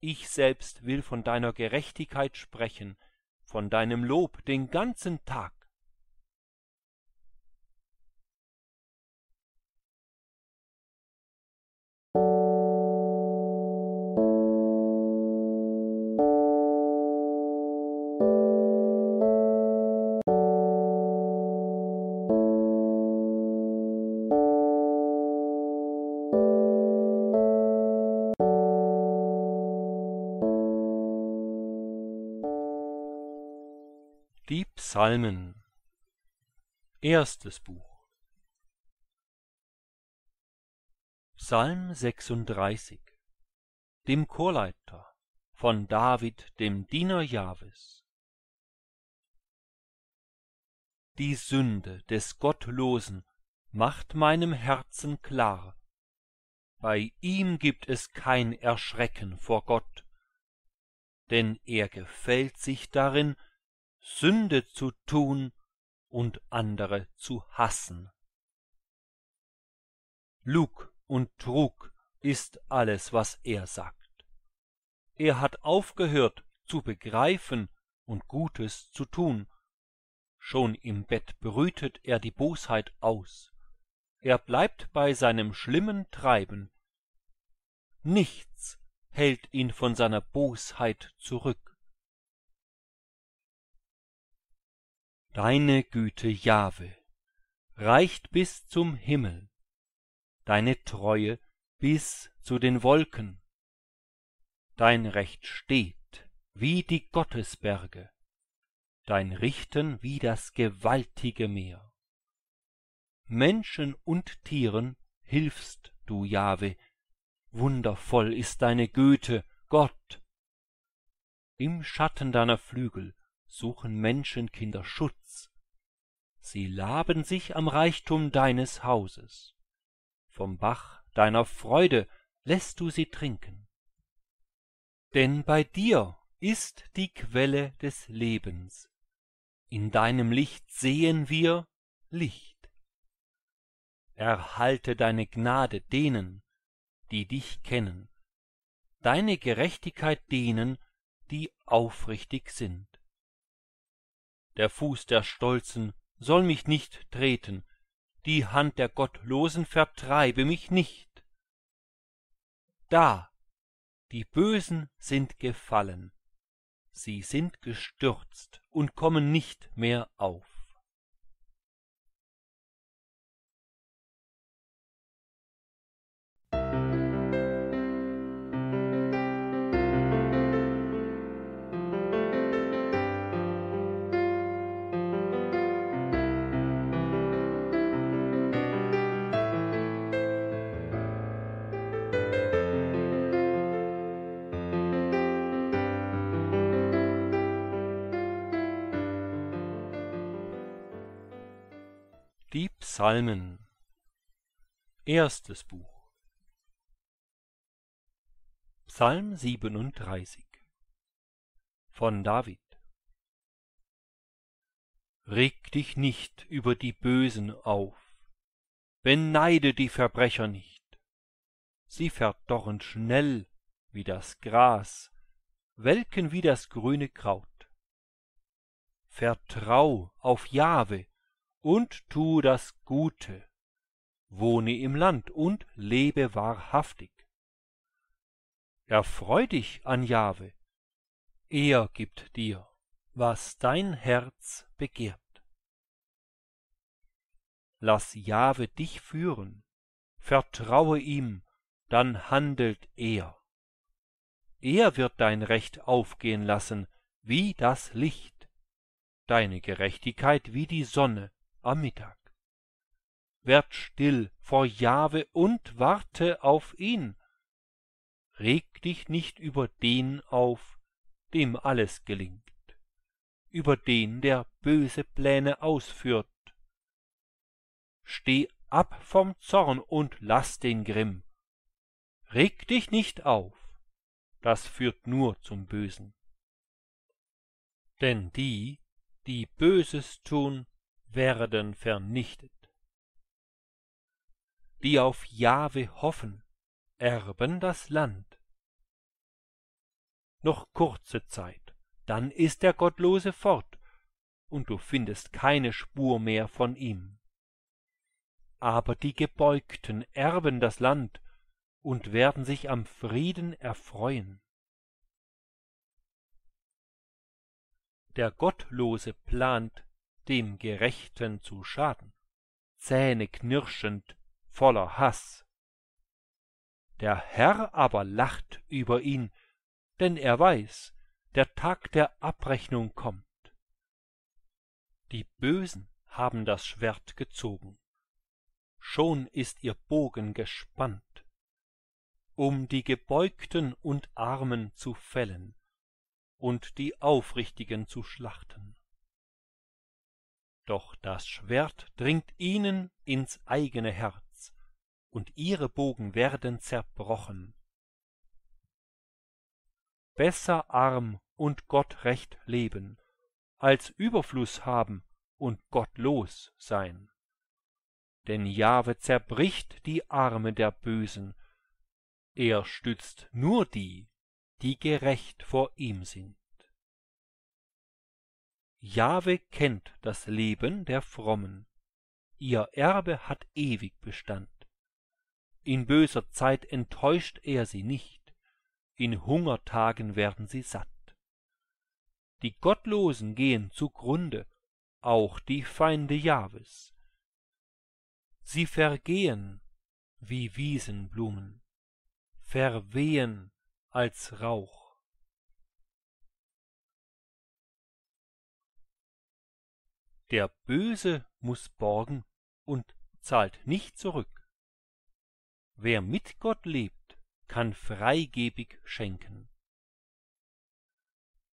Ich selbst will von deiner Gerechtigkeit sprechen, von deinem Lob den ganzen Tag. Psalmen Erstes Buch Psalm 36 Dem Chorleiter von David dem Diener Jahwes Die Sünde des Gottlosen macht meinem Herzen klar, bei ihm gibt es kein Erschrecken vor Gott, denn er gefällt sich darin, Sünde zu tun und andere zu hassen. Lug und Trug ist alles, was er sagt. Er hat aufgehört zu begreifen und Gutes zu tun. Schon im Bett brütet er die Bosheit aus. Er bleibt bei seinem schlimmen Treiben. Nichts hält ihn von seiner Bosheit zurück. Deine Güte, Jahwe, reicht bis zum Himmel, deine Treue bis zu den Wolken. Dein Recht steht wie die Gottesberge, dein Richten wie das gewaltige Meer. Menschen und Tieren hilfst du, Jahwe, wundervoll ist deine Güte, Gott. Im Schatten deiner Flügel suchen Menschenkinder Schutz. Sie laben sich am Reichtum deines Hauses. Vom Bach deiner Freude lässt du sie trinken. Denn bei dir ist die Quelle des Lebens. In deinem Licht sehen wir Licht. Erhalte deine Gnade denen, die dich kennen, deine Gerechtigkeit denen, die aufrichtig sind der fuß der stolzen soll mich nicht treten die hand der gottlosen vertreibe mich nicht da die bösen sind gefallen sie sind gestürzt und kommen nicht mehr auf Psalmen Erstes Buch Psalm 37 von David Reg dich nicht über die Bösen auf, beneide die Verbrecher nicht. Sie verdorren schnell wie das Gras, welken wie das grüne Kraut. Vertrau auf Jahwe, und tu das Gute, wohne im Land und lebe wahrhaftig. Erfreu dich an Jahwe, er gibt dir, was dein Herz begehrt. Lass Jahwe dich führen, vertraue ihm, dann handelt er. Er wird dein Recht aufgehen lassen wie das Licht, deine Gerechtigkeit wie die Sonne, am Mittag. Werd still vor Jahwe und warte auf ihn. Reg dich nicht über den auf, dem alles gelingt, über den, der böse Pläne ausführt. Steh ab vom Zorn und lass den Grimm. Reg dich nicht auf, das führt nur zum Bösen. Denn die, die Böses tun, werden vernichtet. Die auf Jahwe hoffen, erben das Land. Noch kurze Zeit, dann ist der Gottlose fort, und du findest keine Spur mehr von ihm. Aber die Gebeugten erben das Land und werden sich am Frieden erfreuen. Der Gottlose plant dem Gerechten zu schaden, zähneknirschend voller Haß. Der Herr aber lacht über ihn, denn er weiß, der Tag der Abrechnung kommt. Die Bösen haben das Schwert gezogen, schon ist ihr Bogen gespannt, um die Gebeugten und Armen zu fällen und die Aufrichtigen zu schlachten doch das Schwert dringt ihnen ins eigene Herz, und ihre Bogen werden zerbrochen. Besser arm und gottrecht leben, als Überfluß haben und gottlos sein. Denn Jahwe zerbricht die Arme der Bösen, er stützt nur die, die gerecht vor ihm sind. Jahwe kennt das Leben der Frommen. Ihr Erbe hat ewig Bestand. In böser Zeit enttäuscht er sie nicht, in Hungertagen werden sie satt. Die Gottlosen gehen zugrunde, auch die Feinde Jahwes. Sie vergehen wie Wiesenblumen, verwehen als Rauch. Der Böse muss borgen und zahlt nicht zurück. Wer mit Gott lebt, kann freigebig schenken.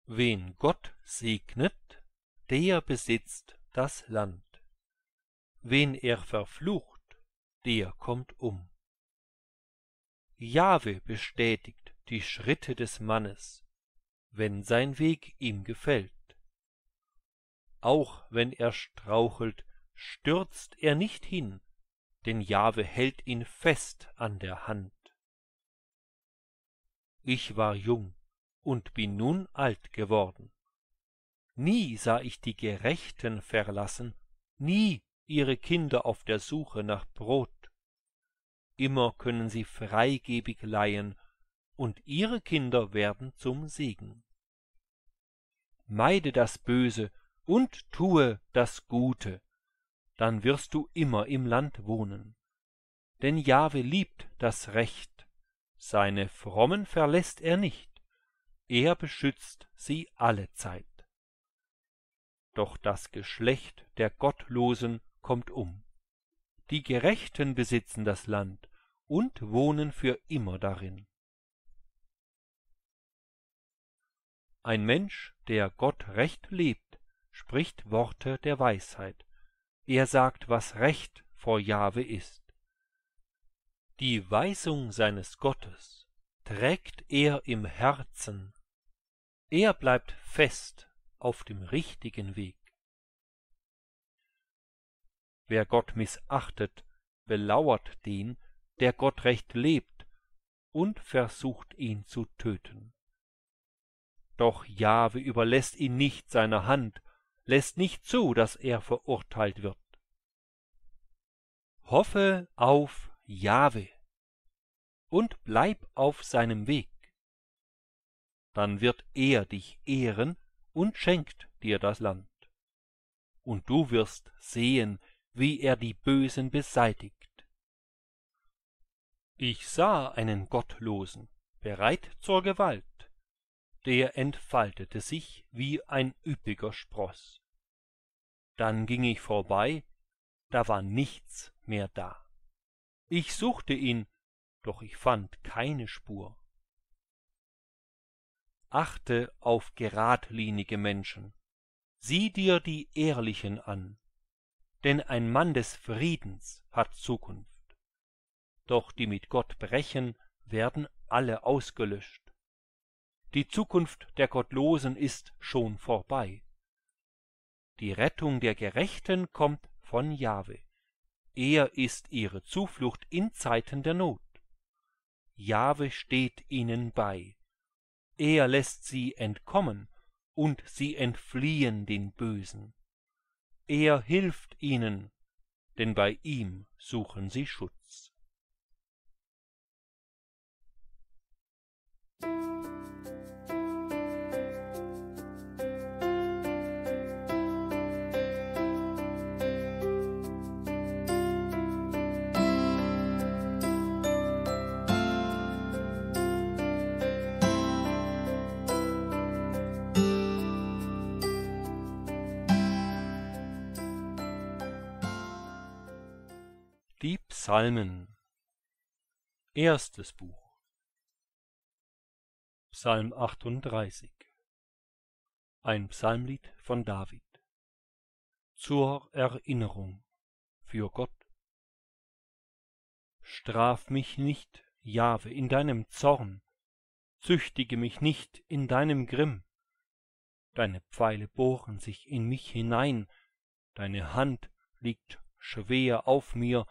Wen Gott segnet, der besitzt das Land. Wen er verflucht, der kommt um. Jahwe bestätigt die Schritte des Mannes, wenn sein Weg ihm gefällt auch wenn er strauchelt, stürzt er nicht hin, denn Jahwe hält ihn fest an der Hand. Ich war jung und bin nun alt geworden. Nie sah ich die Gerechten verlassen, nie ihre Kinder auf der Suche nach Brot. Immer können sie freigebig leihen, und ihre Kinder werden zum Segen. Meide das Böse und tue das Gute, dann wirst du immer im Land wohnen. Denn Jahwe liebt das Recht, seine Frommen verlässt er nicht, er beschützt sie allezeit. Doch das Geschlecht der Gottlosen kommt um. Die Gerechten besitzen das Land und wohnen für immer darin. Ein Mensch, der Gott recht lebt, spricht Worte der Weisheit. Er sagt, was Recht vor Jahwe ist. Die Weisung seines Gottes trägt er im Herzen. Er bleibt fest auf dem richtigen Weg. Wer Gott missachtet, belauert den, der Gott recht lebt, und versucht ihn zu töten. Doch Jahwe überlässt ihn nicht seiner Hand, lässt nicht zu, dass er verurteilt wird. Hoffe auf Jahwe und bleib auf seinem Weg. Dann wird er dich ehren und schenkt dir das Land. Und du wirst sehen, wie er die Bösen beseitigt. Ich sah einen Gottlosen, bereit zur Gewalt, der entfaltete sich wie ein üppiger Spross. Dann ging ich vorbei, da war nichts mehr da. Ich suchte ihn, doch ich fand keine Spur. Achte auf geradlinige Menschen, sieh dir die Ehrlichen an, denn ein Mann des Friedens hat Zukunft. Doch die mit Gott brechen, werden alle ausgelöscht. Die Zukunft der Gottlosen ist schon vorbei. Die Rettung der Gerechten kommt von Jahwe. Er ist ihre Zuflucht in Zeiten der Not. Jahwe steht ihnen bei. Er lässt sie entkommen und sie entfliehen den Bösen. Er hilft ihnen, denn bei ihm suchen sie Schutz Psalmen Erstes Buch Psalm 38 Ein Psalmlied von David Zur Erinnerung für Gott Straf mich nicht, Jahwe, in deinem Zorn, züchtige mich nicht in deinem Grimm. Deine Pfeile bohren sich in mich hinein, deine Hand liegt schwer auf mir,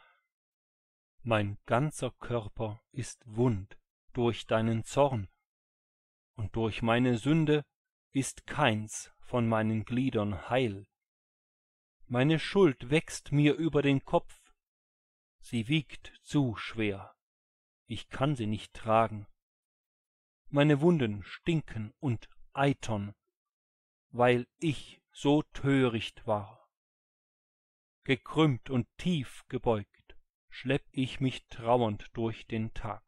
mein ganzer Körper ist wund durch deinen Zorn, und durch meine Sünde ist keins von meinen Gliedern heil. Meine Schuld wächst mir über den Kopf, sie wiegt zu schwer, ich kann sie nicht tragen. Meine Wunden stinken und eitern, weil ich so töricht war. Gekrümmt und tief gebeugt schlepp ich mich trauernd durch den tag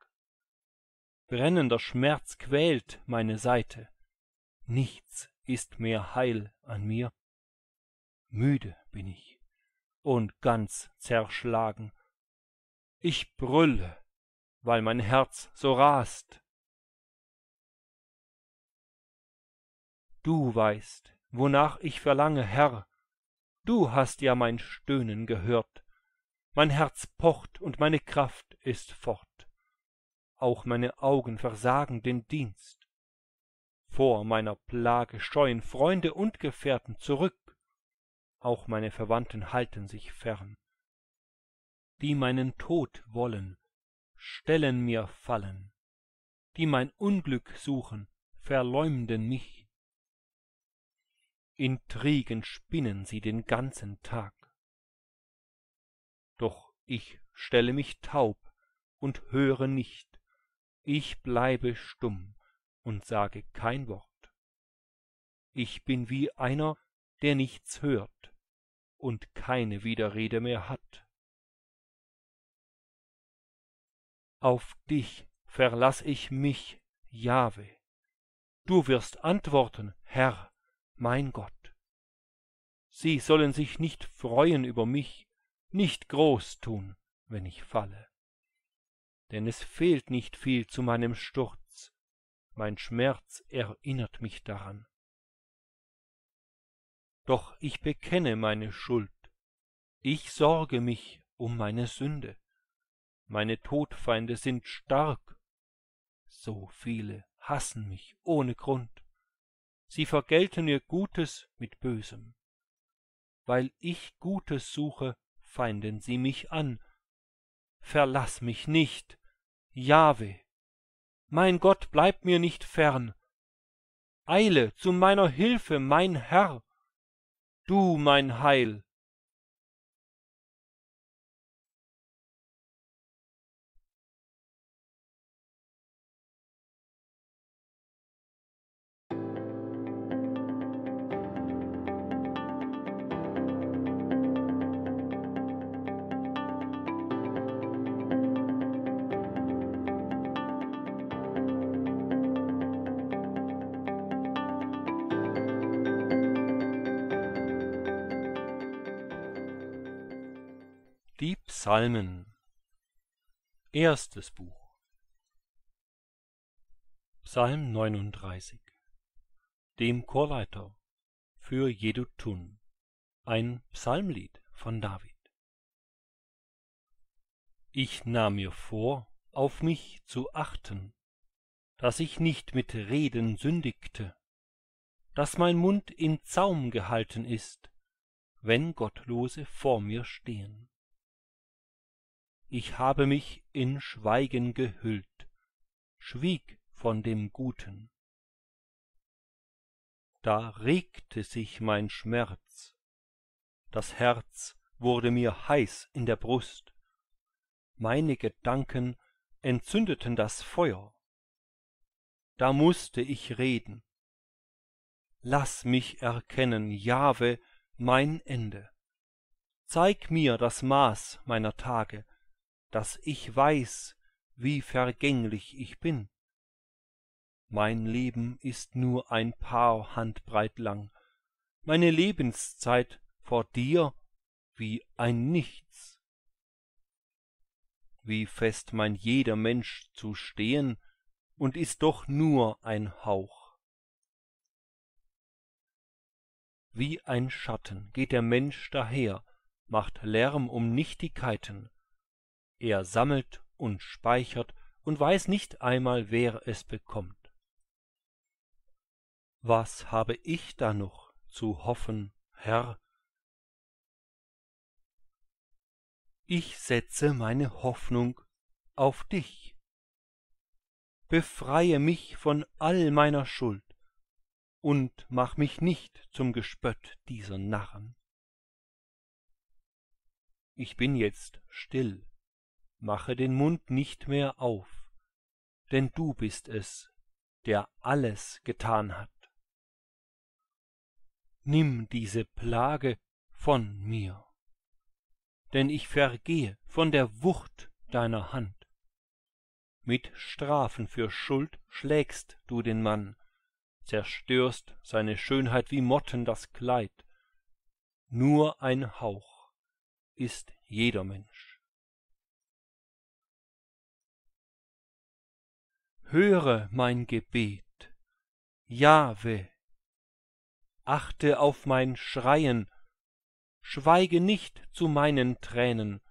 brennender schmerz quält meine seite nichts ist mehr heil an mir müde bin ich und ganz zerschlagen ich brülle weil mein herz so rast du weißt wonach ich verlange herr du hast ja mein stöhnen gehört mein Herz pocht und meine Kraft ist fort. Auch meine Augen versagen den Dienst. Vor meiner Plage scheuen Freunde und Gefährten zurück. Auch meine Verwandten halten sich fern. Die meinen Tod wollen, stellen mir Fallen. Die mein Unglück suchen, verleumden mich. Intrigen spinnen sie den ganzen Tag doch ich stelle mich taub und höre nicht ich bleibe stumm und sage kein wort ich bin wie einer der nichts hört und keine widerrede mehr hat auf dich verlass ich mich jahwe du wirst antworten herr mein gott sie sollen sich nicht freuen über mich nicht groß tun, wenn ich falle. Denn es fehlt nicht viel zu meinem Sturz, mein Schmerz erinnert mich daran. Doch ich bekenne meine Schuld, ich sorge mich um meine Sünde, meine Todfeinde sind stark, so viele hassen mich ohne Grund, sie vergelten ihr Gutes mit Bösem. Weil ich Gutes suche, feinden sie mich an verlaß mich nicht Jahwe. mein gott bleib mir nicht fern eile zu meiner hilfe mein herr du mein heil Psalmen Erstes Buch Psalm 39 Dem Chorleiter für Jedutun Ein Psalmlied von David Ich nahm mir vor, auf mich zu achten, dass ich nicht mit Reden sündigte, dass mein Mund im Zaum gehalten ist, wenn Gottlose vor mir stehen ich habe mich in Schweigen gehüllt, schwieg von dem Guten. Da regte sich mein Schmerz, das Herz wurde mir heiß in der Brust, meine Gedanken entzündeten das Feuer. Da mußte ich reden. Lass mich erkennen, Jahwe, mein Ende. Zeig mir das Maß meiner Tage, dass ich weiß, wie vergänglich ich bin. Mein Leben ist nur ein paar Handbreit lang, meine Lebenszeit vor dir wie ein Nichts. Wie fest mein jeder Mensch zu stehen und ist doch nur ein Hauch. Wie ein Schatten geht der Mensch daher, macht Lärm um Nichtigkeiten, er sammelt und speichert und weiß nicht einmal, wer es bekommt. Was habe ich da noch zu hoffen, Herr? Ich setze meine Hoffnung auf dich. Befreie mich von all meiner Schuld und mach mich nicht zum Gespött dieser Narren. Ich bin jetzt still mache den Mund nicht mehr auf, denn du bist es, der alles getan hat. Nimm diese Plage von mir, denn ich vergehe von der Wucht deiner Hand. Mit Strafen für Schuld schlägst du den Mann, zerstörst seine Schönheit wie Motten das Kleid. Nur ein Hauch ist jeder Mensch. höre mein Gebet, Jahwe. Achte auf mein Schreien, schweige nicht zu meinen Tränen.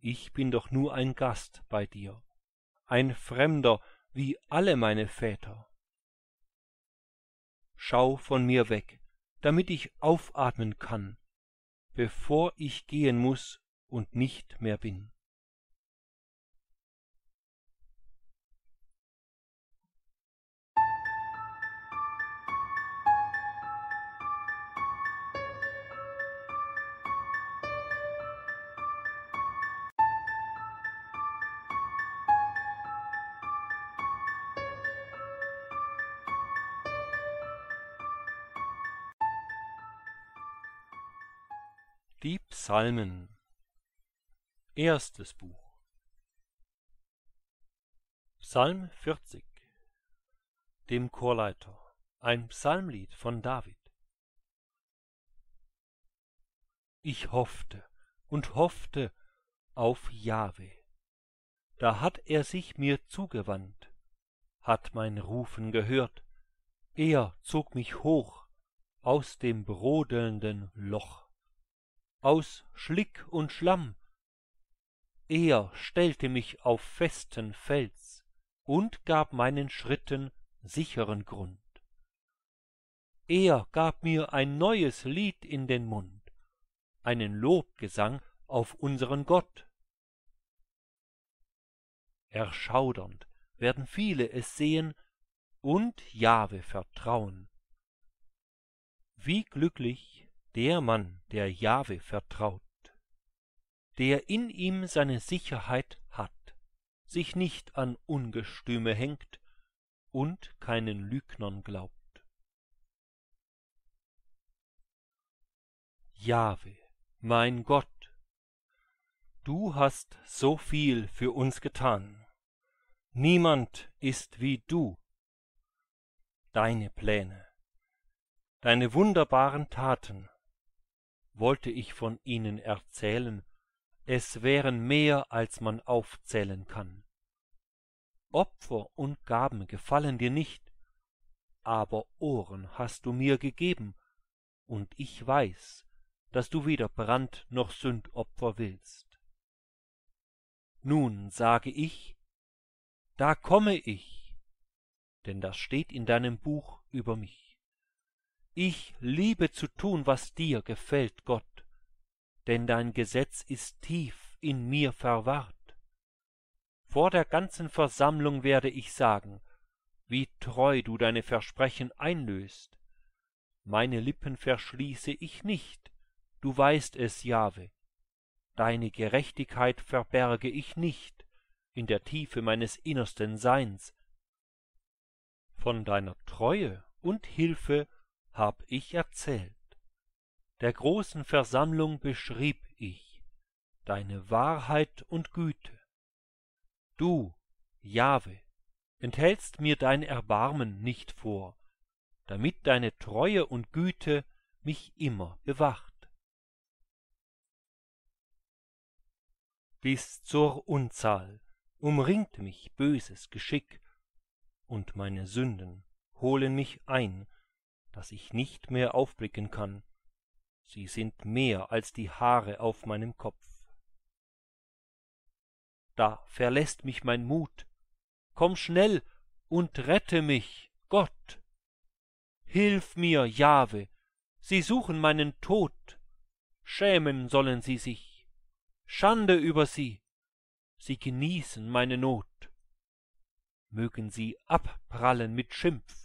Ich bin doch nur ein Gast bei dir, ein Fremder wie alle meine Väter. Schau von mir weg, damit ich aufatmen kann, bevor ich gehen muß und nicht mehr bin. Psalmen Erstes Buch Psalm 40 Dem Chorleiter Ein Psalmlied von David Ich hoffte und hoffte auf Jahwe. Da hat er sich mir zugewandt, hat mein Rufen gehört. Er zog mich hoch aus dem brodelnden Loch aus Schlick und Schlamm. Er stellte mich auf festen Fels und gab meinen Schritten sicheren Grund. Er gab mir ein neues Lied in den Mund, einen Lobgesang auf unseren Gott. Erschaudernd werden viele es sehen und Jahwe vertrauen. Wie glücklich der Mann, der Jahwe vertraut, der in ihm seine Sicherheit hat, sich nicht an Ungestüme hängt und keinen Lügnern glaubt. Jahwe, mein Gott, du hast so viel für uns getan. Niemand ist wie du. Deine Pläne, deine wunderbaren Taten wollte ich von ihnen erzählen, es wären mehr, als man aufzählen kann. Opfer und Gaben gefallen dir nicht, aber Ohren hast du mir gegeben, und ich weiß, dass du weder Brand noch Sündopfer willst. Nun sage ich, da komme ich, denn das steht in deinem Buch über mich. Ich liebe zu tun, was dir gefällt, Gott, denn dein Gesetz ist tief in mir verwahrt. Vor der ganzen Versammlung werde ich sagen, wie treu du deine Versprechen einlöst. Meine Lippen verschließe ich nicht, du weißt es, Jahwe. Deine Gerechtigkeit verberge ich nicht in der Tiefe meines innersten Seins. Von deiner Treue und Hilfe hab ich erzählt. Der großen Versammlung beschrieb ich deine Wahrheit und Güte. Du, Jahwe, enthältst mir dein Erbarmen nicht vor, damit deine Treue und Güte mich immer bewacht. Bis zur Unzahl umringt mich böses Geschick, und meine Sünden holen mich ein dass ich nicht mehr aufblicken kann. Sie sind mehr als die Haare auf meinem Kopf. Da verlässt mich mein Mut. Komm schnell und rette mich, Gott. Hilf mir, Jahwe. Sie suchen meinen Tod. Schämen sollen sie sich. Schande über sie. Sie genießen meine Not. Mögen sie abprallen mit Schimpf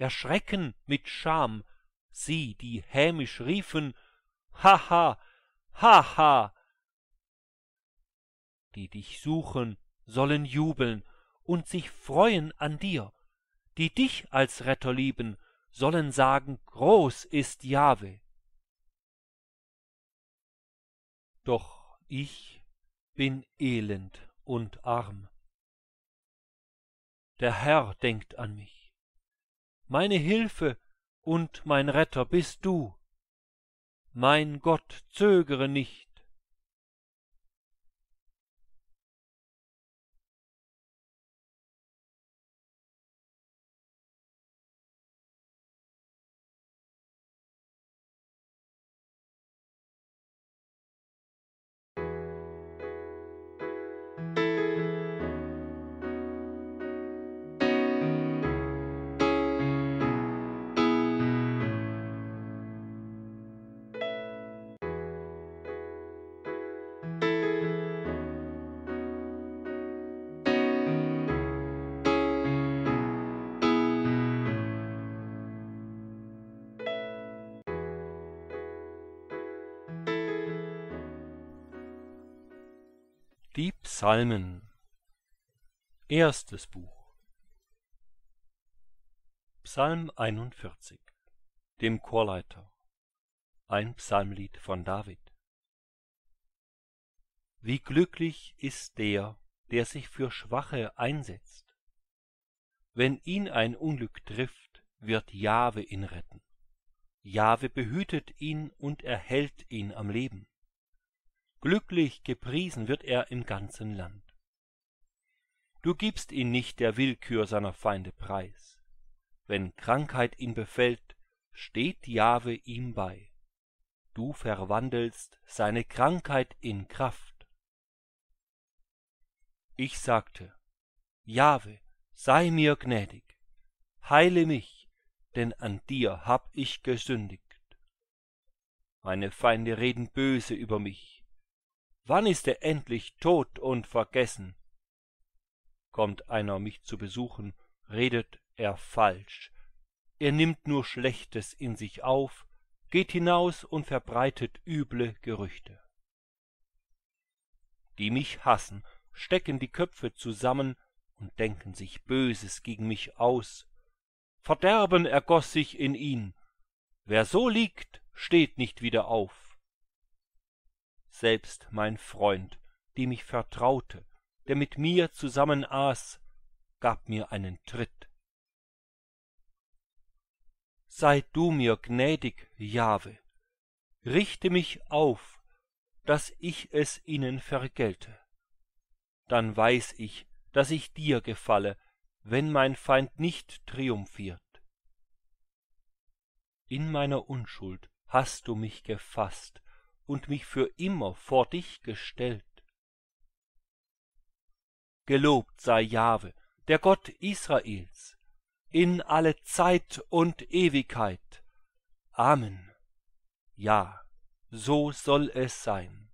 erschrecken mit scham sie die hämisch riefen haha haha die dich suchen sollen jubeln und sich freuen an dir die dich als retter lieben sollen sagen groß ist jahwe doch ich bin elend und arm der herr denkt an mich meine Hilfe und mein Retter bist du. Mein Gott, zögere nicht, Psalmen Erstes Buch Psalm 41 Dem Chorleiter Ein Psalmlied von David Wie glücklich ist der, der sich für Schwache einsetzt. Wenn ihn ein Unglück trifft, wird Jahwe ihn retten. Jahwe behütet ihn und erhält ihn am Leben. Glücklich gepriesen wird er im ganzen Land. Du gibst ihn nicht der Willkür seiner Feinde preis. Wenn Krankheit ihn befällt, steht Jahwe ihm bei. Du verwandelst seine Krankheit in Kraft. Ich sagte, Jahwe, sei mir gnädig, heile mich, denn an dir hab ich gesündigt. Meine Feinde reden böse über mich, wann ist er endlich tot und vergessen kommt einer mich zu besuchen redet er falsch er nimmt nur schlechtes in sich auf geht hinaus und verbreitet üble gerüchte die mich hassen stecken die köpfe zusammen und denken sich böses gegen mich aus verderben ergoß sich in ihn wer so liegt steht nicht wieder auf selbst mein freund dem ich vertraute der mit mir zusammen aß gab mir einen tritt sei du mir gnädig Jahwe, richte mich auf daß ich es ihnen vergelte dann weiß ich daß ich dir gefalle wenn mein feind nicht triumphiert in meiner unschuld hast du mich gefaßt und mich für immer vor dich gestellt. Gelobt sei Jahwe, der Gott Israels, in alle Zeit und Ewigkeit. Amen. Ja, so soll es sein.